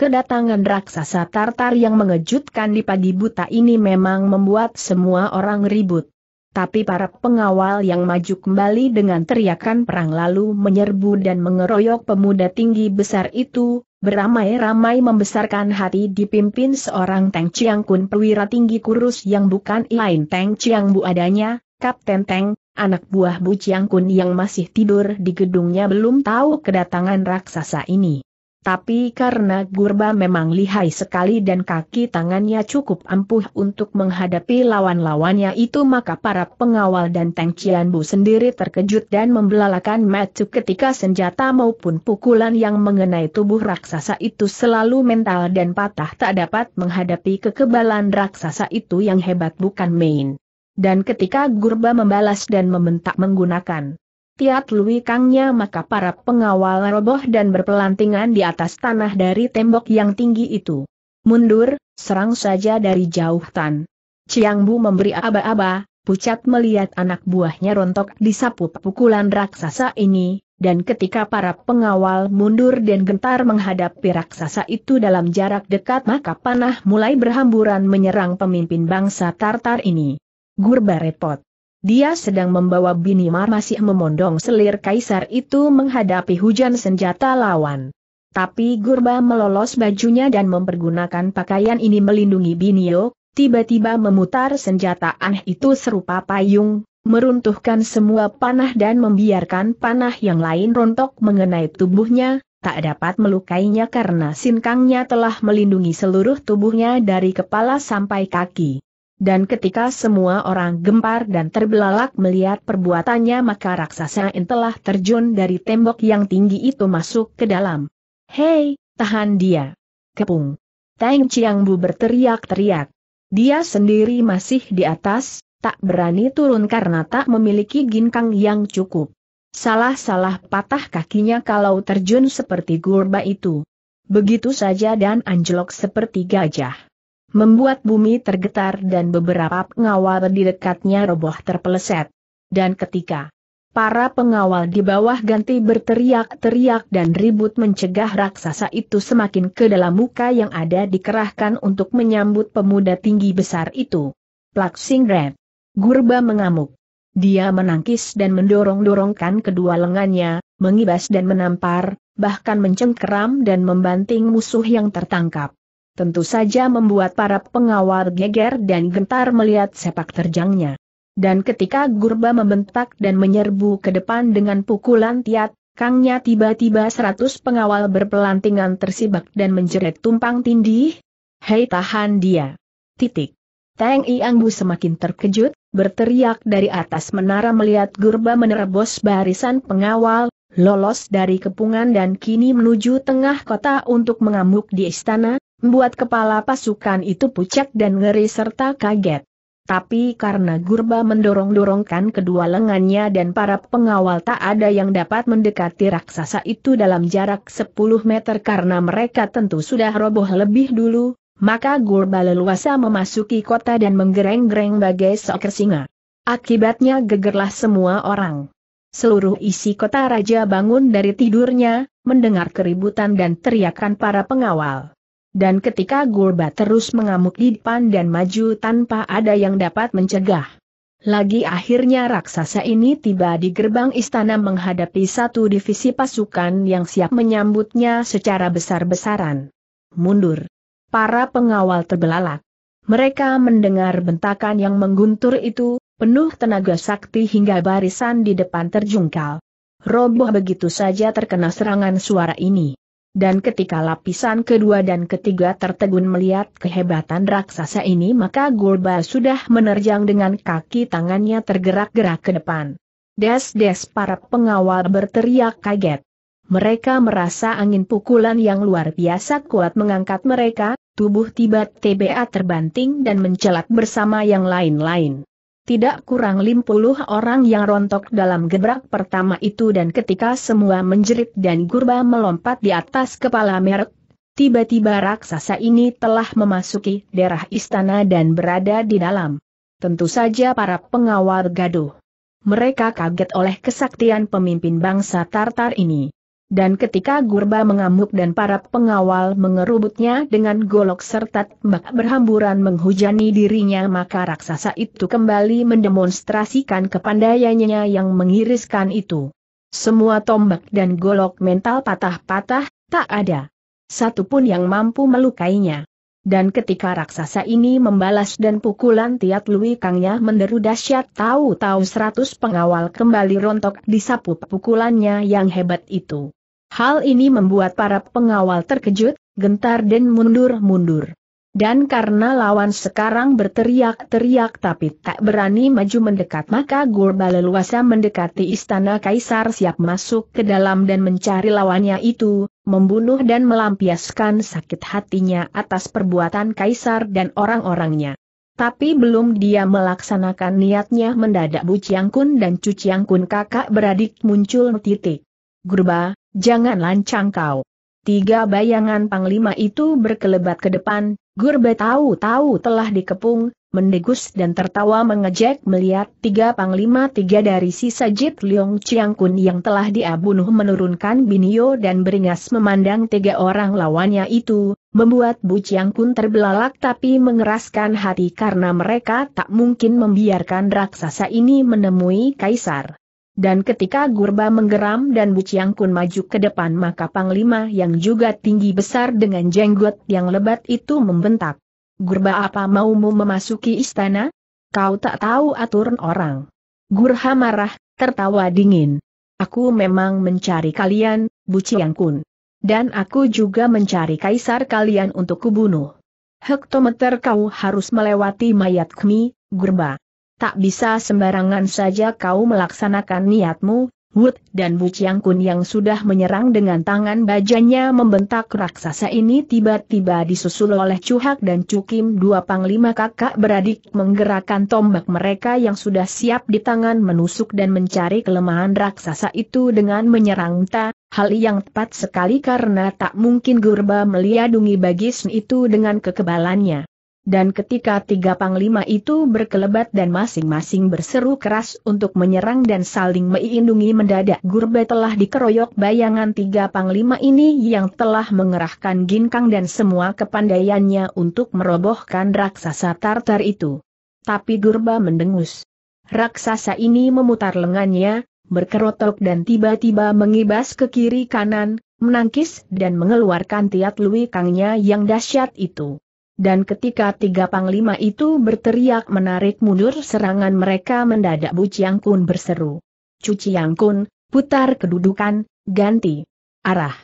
Kedatangan raksasa Tartar yang mengejutkan di pagi buta ini memang membuat semua orang ribut. Tapi para pengawal yang maju kembali dengan teriakan perang lalu menyerbu dan mengeroyok pemuda tinggi besar itu, beramai-ramai membesarkan hati dipimpin seorang Teng Chiang Kun perwira tinggi kurus yang bukan lain Teng Chiang Bu adanya, Kapten Teng, anak buah Bu Chiang Kun yang masih tidur di gedungnya belum tahu kedatangan raksasa ini. Tapi karena Gurba memang lihai sekali dan kaki tangannya cukup ampuh untuk menghadapi lawan-lawannya itu maka para pengawal dan Teng Cianbu sendiri terkejut dan membelalakan Matu ketika senjata maupun pukulan yang mengenai tubuh raksasa itu selalu mental dan patah tak dapat menghadapi kekebalan raksasa itu yang hebat bukan main. Dan ketika Gurba membalas dan membentak menggunakan Tiat Kangnya maka para pengawal roboh dan berpelantingan di atas tanah dari tembok yang tinggi itu. Mundur, serang saja dari jauh Tan. Chiang Bu memberi aba-aba, pucat melihat anak buahnya rontok di disapu pukulan raksasa ini, dan ketika para pengawal mundur dan gentar menghadapi raksasa itu dalam jarak dekat maka panah mulai berhamburan menyerang pemimpin bangsa Tartar ini. Gurba repot. Dia sedang membawa Binimar masih memondong selir kaisar itu menghadapi hujan senjata lawan. Tapi Gurba melolos bajunya dan mempergunakan pakaian ini melindungi Binio, tiba-tiba memutar senjata aneh itu serupa payung, meruntuhkan semua panah dan membiarkan panah yang lain rontok mengenai tubuhnya, tak dapat melukainya karena sinkangnya telah melindungi seluruh tubuhnya dari kepala sampai kaki. Dan ketika semua orang gempar dan terbelalak melihat perbuatannya maka raksasa In telah terjun dari tembok yang tinggi itu masuk ke dalam. Hei, tahan dia. Kepung. Tang Chiang Bu berteriak-teriak. Dia sendiri masih di atas, tak berani turun karena tak memiliki ginkang yang cukup. Salah-salah patah kakinya kalau terjun seperti gurba itu. Begitu saja dan anjlok seperti gajah membuat bumi tergetar dan beberapa pengawal di dekatnya roboh terpeleset. Dan ketika para pengawal di bawah ganti berteriak-teriak dan ribut mencegah raksasa itu semakin ke dalam muka yang ada dikerahkan untuk menyambut pemuda tinggi besar itu. Plak Red. Gurba mengamuk. Dia menangkis dan mendorong-dorongkan kedua lengannya, mengibas dan menampar, bahkan mencengkeram dan membanting musuh yang tertangkap tentu saja membuat para pengawal geger dan gentar melihat sepak terjangnya. Dan ketika Gurba membentak dan menyerbu ke depan dengan pukulan tiat, Kangnya tiba-tiba seratus pengawal berpelantingan tersibak dan menjerit tumpang tindih. Hei tahan dia. Titik. Teng Iangbu semakin terkejut, berteriak dari atas menara melihat Gurba menerobos barisan pengawal, lolos dari kepungan dan kini menuju tengah kota untuk mengamuk di istana, Membuat kepala pasukan itu pucat dan ngeri serta kaget. Tapi karena Gurba mendorong-dorongkan kedua lengannya dan para pengawal tak ada yang dapat mendekati raksasa itu dalam jarak 10 meter karena mereka tentu sudah roboh lebih dulu, maka Gurba leluasa memasuki kota dan menggereng-gereng bagai seekor singa. Akibatnya gegerlah semua orang. Seluruh isi kota raja bangun dari tidurnya, mendengar keributan dan teriakan para pengawal. Dan ketika Gurba terus mengamuk di depan dan maju tanpa ada yang dapat mencegah. Lagi akhirnya raksasa ini tiba di gerbang istana menghadapi satu divisi pasukan yang siap menyambutnya secara besar-besaran. Mundur. Para pengawal terbelalak. Mereka mendengar bentakan yang mengguntur itu, penuh tenaga sakti hingga barisan di depan terjungkal. Roboh begitu saja terkena serangan suara ini. Dan ketika lapisan kedua dan ketiga tertegun melihat kehebatan raksasa ini maka Gulba sudah menerjang dengan kaki tangannya tergerak-gerak ke depan. Des-des para pengawal berteriak kaget. Mereka merasa angin pukulan yang luar biasa kuat mengangkat mereka, tubuh tiba-tiba terbanting dan mencelat bersama yang lain-lain tidak kurang 50 orang yang rontok dalam gebrak pertama itu dan ketika semua menjerit dan gurba melompat di atas kepala merek, tiba-tiba raksasa ini telah memasuki daerah istana dan berada di dalam. Tentu saja para pengawal gaduh. Mereka kaget oleh kesaktian pemimpin bangsa Tartar ini. Dan ketika Gurba mengamuk dan para pengawal mengerubutnya dengan golok serta tembak berhamburan menghujani dirinya maka raksasa itu kembali mendemonstrasikan kepandaiannya yang mengiriskan itu. Semua tombak dan golok mental patah-patah, tak ada. Satu pun yang mampu melukainya. Dan ketika raksasa ini membalas dan pukulan Tiat Lui Kangnya menderu dahsyat tahu-tahu seratus pengawal kembali rontok disapu pukulannya yang hebat itu. Hal ini membuat para pengawal terkejut, gentar dan mundur-mundur. Dan karena lawan sekarang berteriak-teriak tapi tak berani maju mendekat maka Gurba leluasa mendekati istana kaisar siap masuk ke dalam dan mencari lawannya itu, membunuh dan melampiaskan sakit hatinya atas perbuatan kaisar dan orang-orangnya. Tapi belum dia melaksanakan niatnya mendadak Bu Ciangkun dan Cu Ciangkun kakak beradik muncul titik. Gurba, Jangan lancang kau. Tiga bayangan panglima itu berkelebat ke depan, Gurbe tahu-tahu telah dikepung, mendegus dan tertawa mengejek melihat tiga panglima tiga dari sisa Jit Leong Chiang Kun yang telah diabunuh menurunkan Binio dan beringas memandang tiga orang lawannya itu, membuat Bu Chiang Kun terbelalak tapi mengeraskan hati karena mereka tak mungkin membiarkan raksasa ini menemui Kaisar. Dan ketika Gurba menggeram dan Buciang Kun maju ke depan maka Panglima yang juga tinggi besar dengan jenggot yang lebat itu membentak. Gurba apa maumu memasuki istana? Kau tak tahu aturan orang. Gurha marah, tertawa dingin. Aku memang mencari kalian, Buciang Kun. Dan aku juga mencari kaisar kalian untuk kubunuh. Hektometer kau harus melewati mayat kami, Gurba. Tak bisa sembarangan saja kau melaksanakan niatmu, Wood dan Bu Chiang Kun yang sudah menyerang dengan tangan bajanya membentak raksasa ini tiba-tiba disusul oleh Cuhak dan Cukim dua panglima kakak beradik menggerakkan tombak mereka yang sudah siap di tangan menusuk dan mencari kelemahan raksasa itu dengan menyerang ta, hal yang tepat sekali karena tak mungkin Gurba meliadungi Bagis itu dengan kekebalannya dan ketika tiga panglima itu berkelebat dan masing-masing berseru keras untuk menyerang dan saling melindungi mendadak gurbe telah dikeroyok bayangan tiga panglima ini yang telah mengerahkan ginkang dan semua kepandaiannya untuk merobohkan raksasa Tartar itu. Tapi Gurba mendengus. Raksasa ini memutar lengannya, berkerotok dan tiba-tiba mengibas ke kiri kanan, menangkis dan mengeluarkan tiat kangnya yang dahsyat itu dan ketika tiga panglima itu berteriak menarik mundur serangan mereka mendadak Bu Chiang Kun berseru. Cu Chiang Kun, putar kedudukan, ganti arah.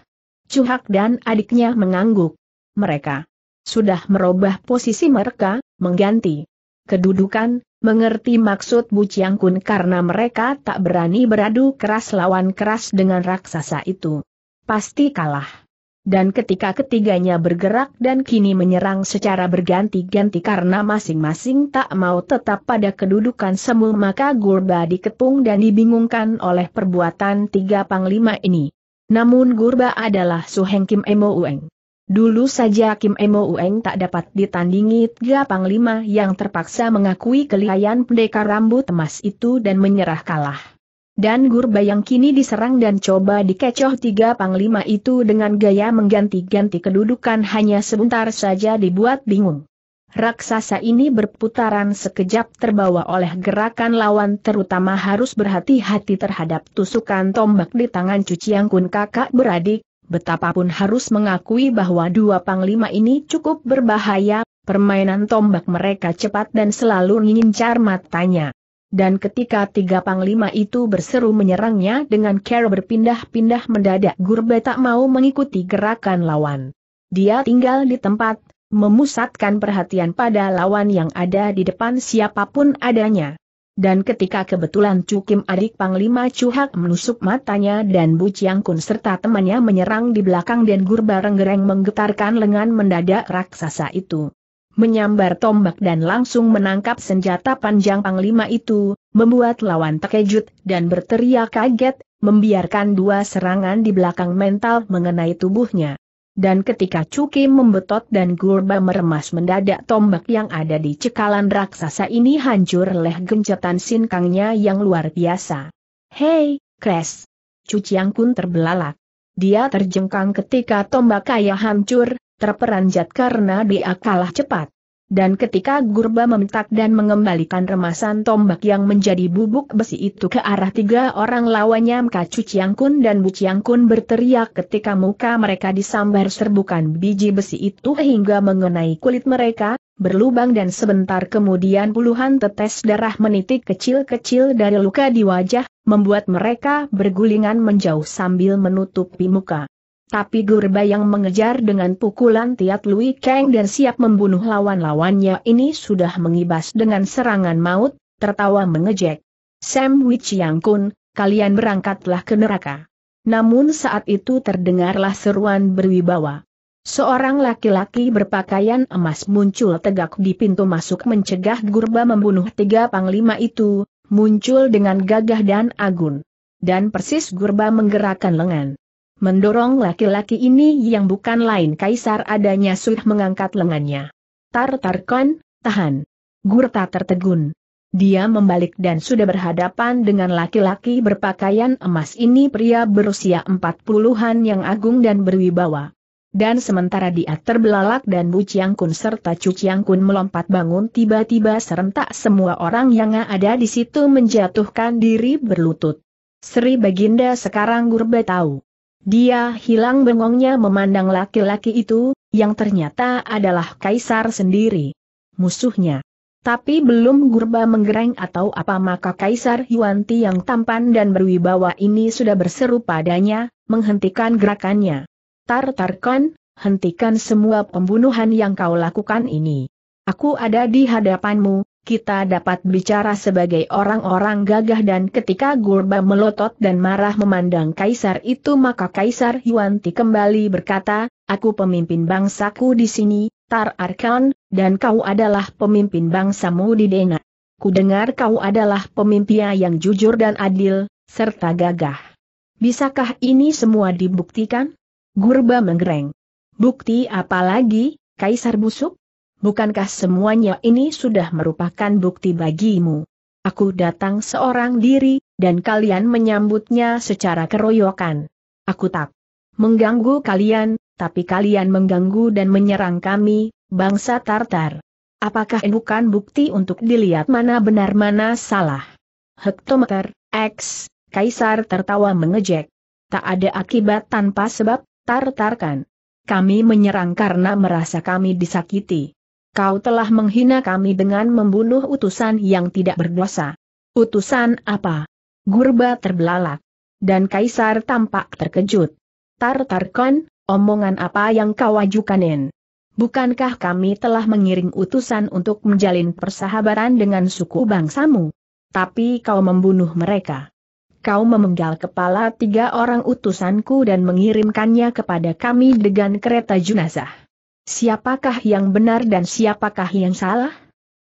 Hak dan adiknya mengangguk. Mereka sudah merubah posisi mereka, mengganti kedudukan, mengerti maksud Bu Chiang Kun karena mereka tak berani beradu keras lawan keras dengan raksasa itu. Pasti kalah dan ketika ketiganya bergerak dan kini menyerang secara berganti-ganti karena masing-masing tak mau tetap pada kedudukan semu maka Gurba dikepung dan dibingungkan oleh perbuatan tiga panglima ini. Namun Gurba adalah Suheng Kim Emo Ueng. Dulu saja Kim Emo Ueng tak dapat ditandingi tiga panglima yang terpaksa mengakui kelihayan pendekar rambut emas itu dan menyerah kalah. Dan Gurbayang kini diserang dan coba dikecoh tiga panglima itu dengan gaya mengganti-ganti kedudukan hanya sebentar saja dibuat bingung. Raksasa ini berputaran sekejap terbawa oleh gerakan lawan terutama harus berhati-hati terhadap tusukan tombak di tangan cuciang kun kakak beradik, betapapun harus mengakui bahwa dua panglima ini cukup berbahaya, permainan tombak mereka cepat dan selalu ngincar matanya dan ketika tiga panglima itu berseru menyerangnya dengan cara berpindah-pindah mendadak Gurbe tak mau mengikuti gerakan lawan. Dia tinggal di tempat, memusatkan perhatian pada lawan yang ada di depan siapapun adanya. Dan ketika kebetulan Cukim adik Panglima Cuhak menusuk matanya dan Bu Chiang Kun serta temannya menyerang di belakang dan Gurba Renggereng menggetarkan lengan mendadak raksasa itu menyambar tombak dan langsung menangkap senjata panjang panglima itu, membuat lawan terkejut dan berteriak kaget, membiarkan dua serangan di belakang mental mengenai tubuhnya. Dan ketika Cuki membetot dan Gurba meremas mendadak tombak yang ada di cekalan raksasa ini hancur leh gencetan sinkangnya yang luar biasa. Hei, Kres. Cuciang Kun terbelalak. Dia terjengkang ketika tombak kaya hancur, terperanjat karena dia kalah cepat. Dan ketika Gurba memetak dan mengembalikan remasan tombak yang menjadi bubuk besi itu ke arah tiga orang lawannya Mka Cuciangkun dan Bu Kun berteriak ketika muka mereka disambar serbukan biji besi itu hingga mengenai kulit mereka, berlubang dan sebentar kemudian puluhan tetes darah menitik kecil-kecil dari luka di wajah, membuat mereka bergulingan menjauh sambil menutupi muka. Tapi Gurba yang mengejar dengan pukulan Tiat Lui Kang dan siap membunuh lawan-lawannya ini sudah mengibas dengan serangan maut, tertawa mengejek. Sam Wich Yang Kun, kalian berangkatlah ke neraka. Namun saat itu terdengarlah seruan berwibawa. Seorang laki-laki berpakaian emas muncul tegak di pintu masuk mencegah Gurba membunuh tiga panglima itu, muncul dengan gagah dan agun. Dan persis Gurba menggerakkan lengan. Mendorong laki-laki ini yang bukan lain kaisar adanya sudah mengangkat lengannya. Tartarkan, tahan. Gurta tertegun. Dia membalik dan sudah berhadapan dengan laki-laki berpakaian emas ini pria berusia empat puluhan yang agung dan berwibawa. Dan sementara dia terbelalak dan Bu Chiang Kun serta Cu Chiang Kun melompat bangun tiba-tiba serentak semua orang yang ada di situ menjatuhkan diri berlutut. Sri Baginda sekarang Gurbe tahu. Dia hilang bengongnya memandang laki-laki itu, yang ternyata adalah kaisar sendiri. Musuhnya. Tapi belum gurba menggereng atau apa maka kaisar Yuanti yang tampan dan berwibawa ini sudah berseru padanya, menghentikan gerakannya. Tartarkan, hentikan semua pembunuhan yang kau lakukan ini. Aku ada di hadapanmu, kita dapat bicara sebagai orang-orang gagah dan ketika Gurba melotot dan marah memandang kaisar itu maka kaisar Yuanti kembali berkata, aku pemimpin bangsaku di sini, Tar Arkan, dan kau adalah pemimpin bangsamu di Dena. Ku dengar kau adalah pemimpin yang jujur dan adil, serta gagah. Bisakah ini semua dibuktikan? Gurba menggereng. Bukti apa lagi, kaisar busuk? bukankah semuanya ini sudah merupakan bukti bagimu? Aku datang seorang diri, dan kalian menyambutnya secara keroyokan. Aku tak mengganggu kalian, tapi kalian mengganggu dan menyerang kami, bangsa Tartar. Apakah ini bukan bukti untuk dilihat mana benar mana salah? Hektometer, X, Kaisar tertawa mengejek. Tak ada akibat tanpa sebab, Tartarkan. Kami menyerang karena merasa kami disakiti kau telah menghina kami dengan membunuh utusan yang tidak berdosa. Utusan apa? Gurba terbelalak. Dan Kaisar tampak terkejut. Tartarkon, omongan apa yang kau ajukanin? Bukankah kami telah mengiring utusan untuk menjalin persahabatan dengan suku bangsamu? Tapi kau membunuh mereka. Kau memenggal kepala tiga orang utusanku dan mengirimkannya kepada kami dengan kereta jenazah. Siapakah yang benar dan siapakah yang salah?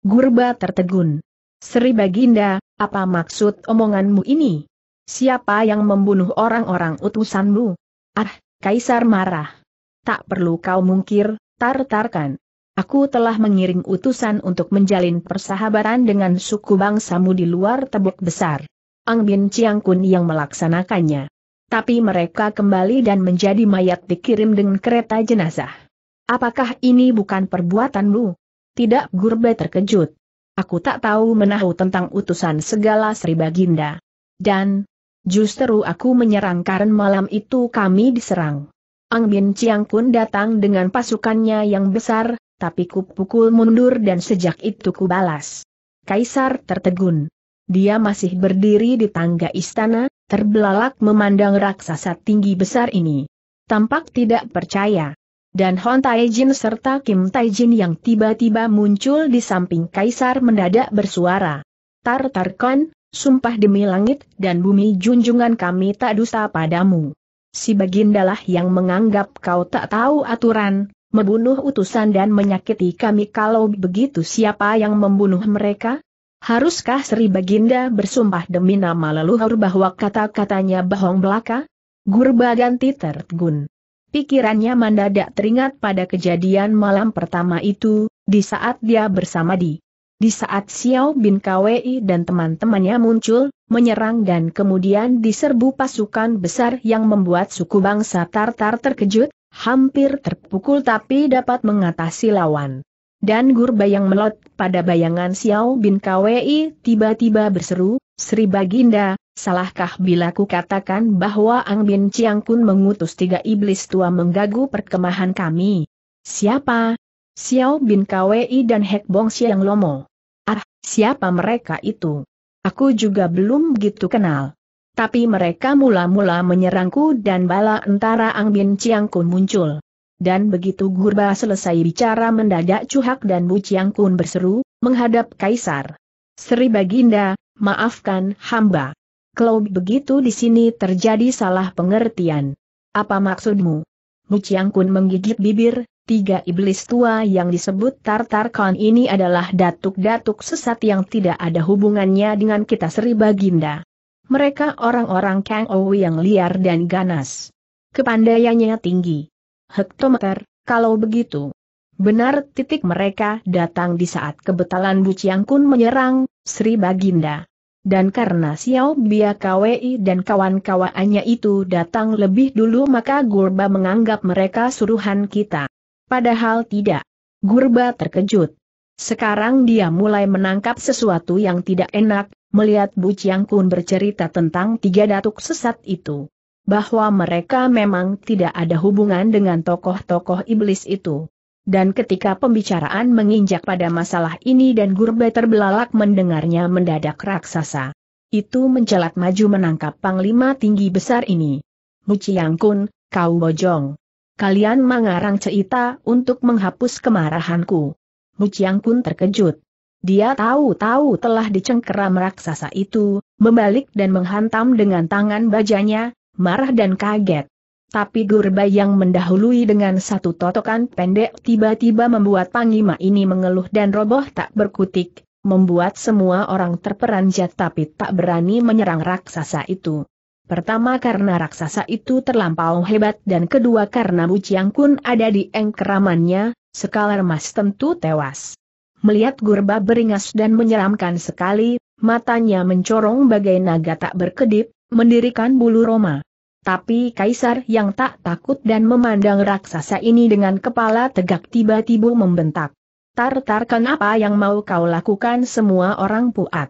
Gurba tertegun. Sri Baginda, apa maksud omonganmu ini? Siapa yang membunuh orang-orang utusanmu? Ah, Kaisar marah. Tak perlu kau mungkir, tartarkan. Aku telah mengiring utusan untuk menjalin persahabatan dengan suku bangsamu di luar tebuk besar. Ang Bin Chiang Kun yang melaksanakannya. Tapi mereka kembali dan menjadi mayat dikirim dengan kereta jenazah. Apakah ini bukan perbuatanmu? Tidak Gurbe terkejut. Aku tak tahu menahu tentang utusan segala Sri Baginda. Dan, justru aku menyerang karena malam itu kami diserang. Ang Bin Chiang pun datang dengan pasukannya yang besar, tapi ku pukul mundur dan sejak itu ku balas. Kaisar tertegun. Dia masih berdiri di tangga istana, terbelalak memandang raksasa tinggi besar ini. Tampak tidak percaya. Dan Hon Taijin serta Kim Taijin yang tiba-tiba muncul di samping kaisar mendadak bersuara. Tartarkon, sumpah demi langit dan bumi junjungan kami tak dusta padamu. Si bagindalah yang menganggap kau tak tahu aturan, membunuh utusan dan menyakiti kami kalau begitu siapa yang membunuh mereka? Haruskah Sri Baginda bersumpah demi nama leluhur bahwa kata-katanya bohong belaka? Gurba ganti tertgun. Pikirannya mendadak teringat pada kejadian malam pertama itu, di saat dia bersama di. Di saat Xiao Bin Kwei dan teman-temannya muncul, menyerang dan kemudian diserbu pasukan besar yang membuat suku bangsa Tartar terkejut, hampir terpukul tapi dapat mengatasi lawan. Dan gurba bayang melot pada bayangan Xiao Bin Kwei tiba-tiba berseru, Sri Baginda, salahkah bila ku katakan bahwa Ang Bin Chiang Kun mengutus tiga iblis tua mengganggu perkemahan kami? Siapa? Xiao Bin Kwei dan Hek Bong Siang Lomo. Ah, siapa mereka itu? Aku juga belum gitu kenal. Tapi mereka mula-mula menyerangku dan bala entara Ang Bin Chiang Kun muncul dan begitu Gurba selesai bicara mendadak Cuhak dan Bu Chiang Kun berseru, menghadap Kaisar. Sri Baginda, maafkan hamba. Kalau begitu di sini terjadi salah pengertian. Apa maksudmu? Bu Chiang Kun menggigit bibir, tiga iblis tua yang disebut Tartar Khan ini adalah datuk-datuk sesat yang tidak ada hubungannya dengan kita Sri Baginda. Mereka orang-orang Kang Ou yang liar dan ganas. Kepandaiannya tinggi hektometer, kalau begitu. Benar titik mereka datang di saat kebetalan Bu Chiang Kun menyerang, Sri Baginda. Dan karena Xiao Bia Kwi dan kawan-kawannya itu datang lebih dulu maka Gurba menganggap mereka suruhan kita. Padahal tidak. Gurba terkejut. Sekarang dia mulai menangkap sesuatu yang tidak enak, melihat Bu Chiang Kun bercerita tentang tiga datuk sesat itu bahwa mereka memang tidak ada hubungan dengan tokoh-tokoh iblis itu. Dan ketika pembicaraan menginjak pada masalah ini dan Gurbe terbelalak mendengarnya mendadak raksasa. Itu mencelat maju menangkap panglima tinggi besar ini. Muciang Kun, kau bojong. Kalian mengarang cerita untuk menghapus kemarahanku. Muciang Kun terkejut. Dia tahu-tahu telah dicengkeram raksasa itu, membalik dan menghantam dengan tangan bajanya, marah dan kaget. Tapi Gurba yang mendahului dengan satu totokan pendek tiba-tiba membuat Panglima ini mengeluh dan roboh tak berkutik, membuat semua orang terperanjat tapi tak berani menyerang raksasa itu. Pertama karena raksasa itu terlampau hebat dan kedua karena Bujiang Kun ada di engkeramannya, sekalar mas tentu tewas. Melihat Gurba beringas dan menyeramkan sekali, matanya mencorong bagai naga tak berkedip, mendirikan bulu Roma. Tapi kaisar yang tak takut dan memandang raksasa ini dengan kepala tegak tiba-tiba membentak. Tartar kenapa yang mau kau lakukan semua orang puat.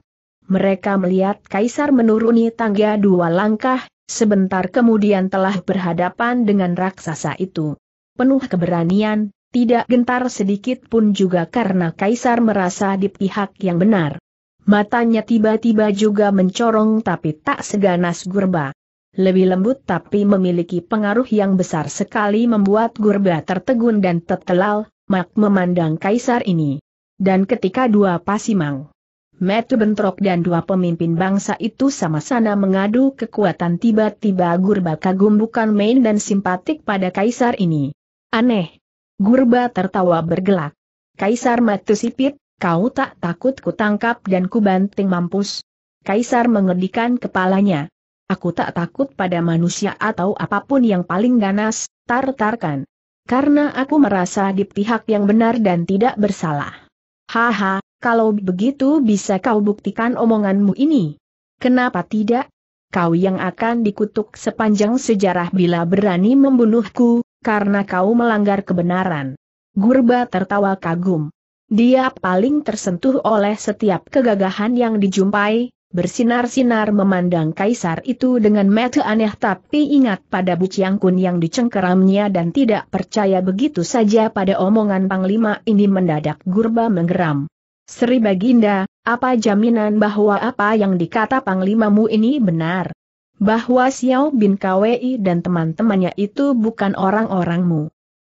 Mereka melihat kaisar menuruni tangga dua langkah, sebentar kemudian telah berhadapan dengan raksasa itu. Penuh keberanian, tidak gentar sedikit pun juga karena kaisar merasa di pihak yang benar. Matanya tiba-tiba juga mencorong tapi tak seganas gurba lebih lembut tapi memiliki pengaruh yang besar sekali membuat Gurba tertegun dan tertelal, Mak memandang kaisar ini. Dan ketika dua pasimang, metu bentrok dan dua pemimpin bangsa itu sama sana mengadu kekuatan tiba-tiba Gurba kagum bukan main dan simpatik pada kaisar ini. Aneh. Gurba tertawa bergelak. Kaisar metu sipit, kau tak takut kutangkap dan kubanting mampus. Kaisar mengedikan kepalanya, Aku tak takut pada manusia atau apapun yang paling ganas, tartarkan. Karena aku merasa di pihak yang benar dan tidak bersalah. Haha, kalau begitu bisa kau buktikan omonganmu ini. Kenapa tidak? Kau yang akan dikutuk sepanjang sejarah bila berani membunuhku, karena kau melanggar kebenaran. Gurba tertawa kagum. Dia paling tersentuh oleh setiap kegagahan yang dijumpai, Bersinar-sinar memandang kaisar itu dengan mata aneh tapi ingat pada Chiang Kun yang dicengkeramnya dan tidak percaya begitu saja pada omongan Panglima ini mendadak gurba menggeram. Sri Baginda, apa jaminan bahwa apa yang dikata Panglimamu ini benar? Bahwa Xiao Bin Kwei dan teman-temannya itu bukan orang-orangmu.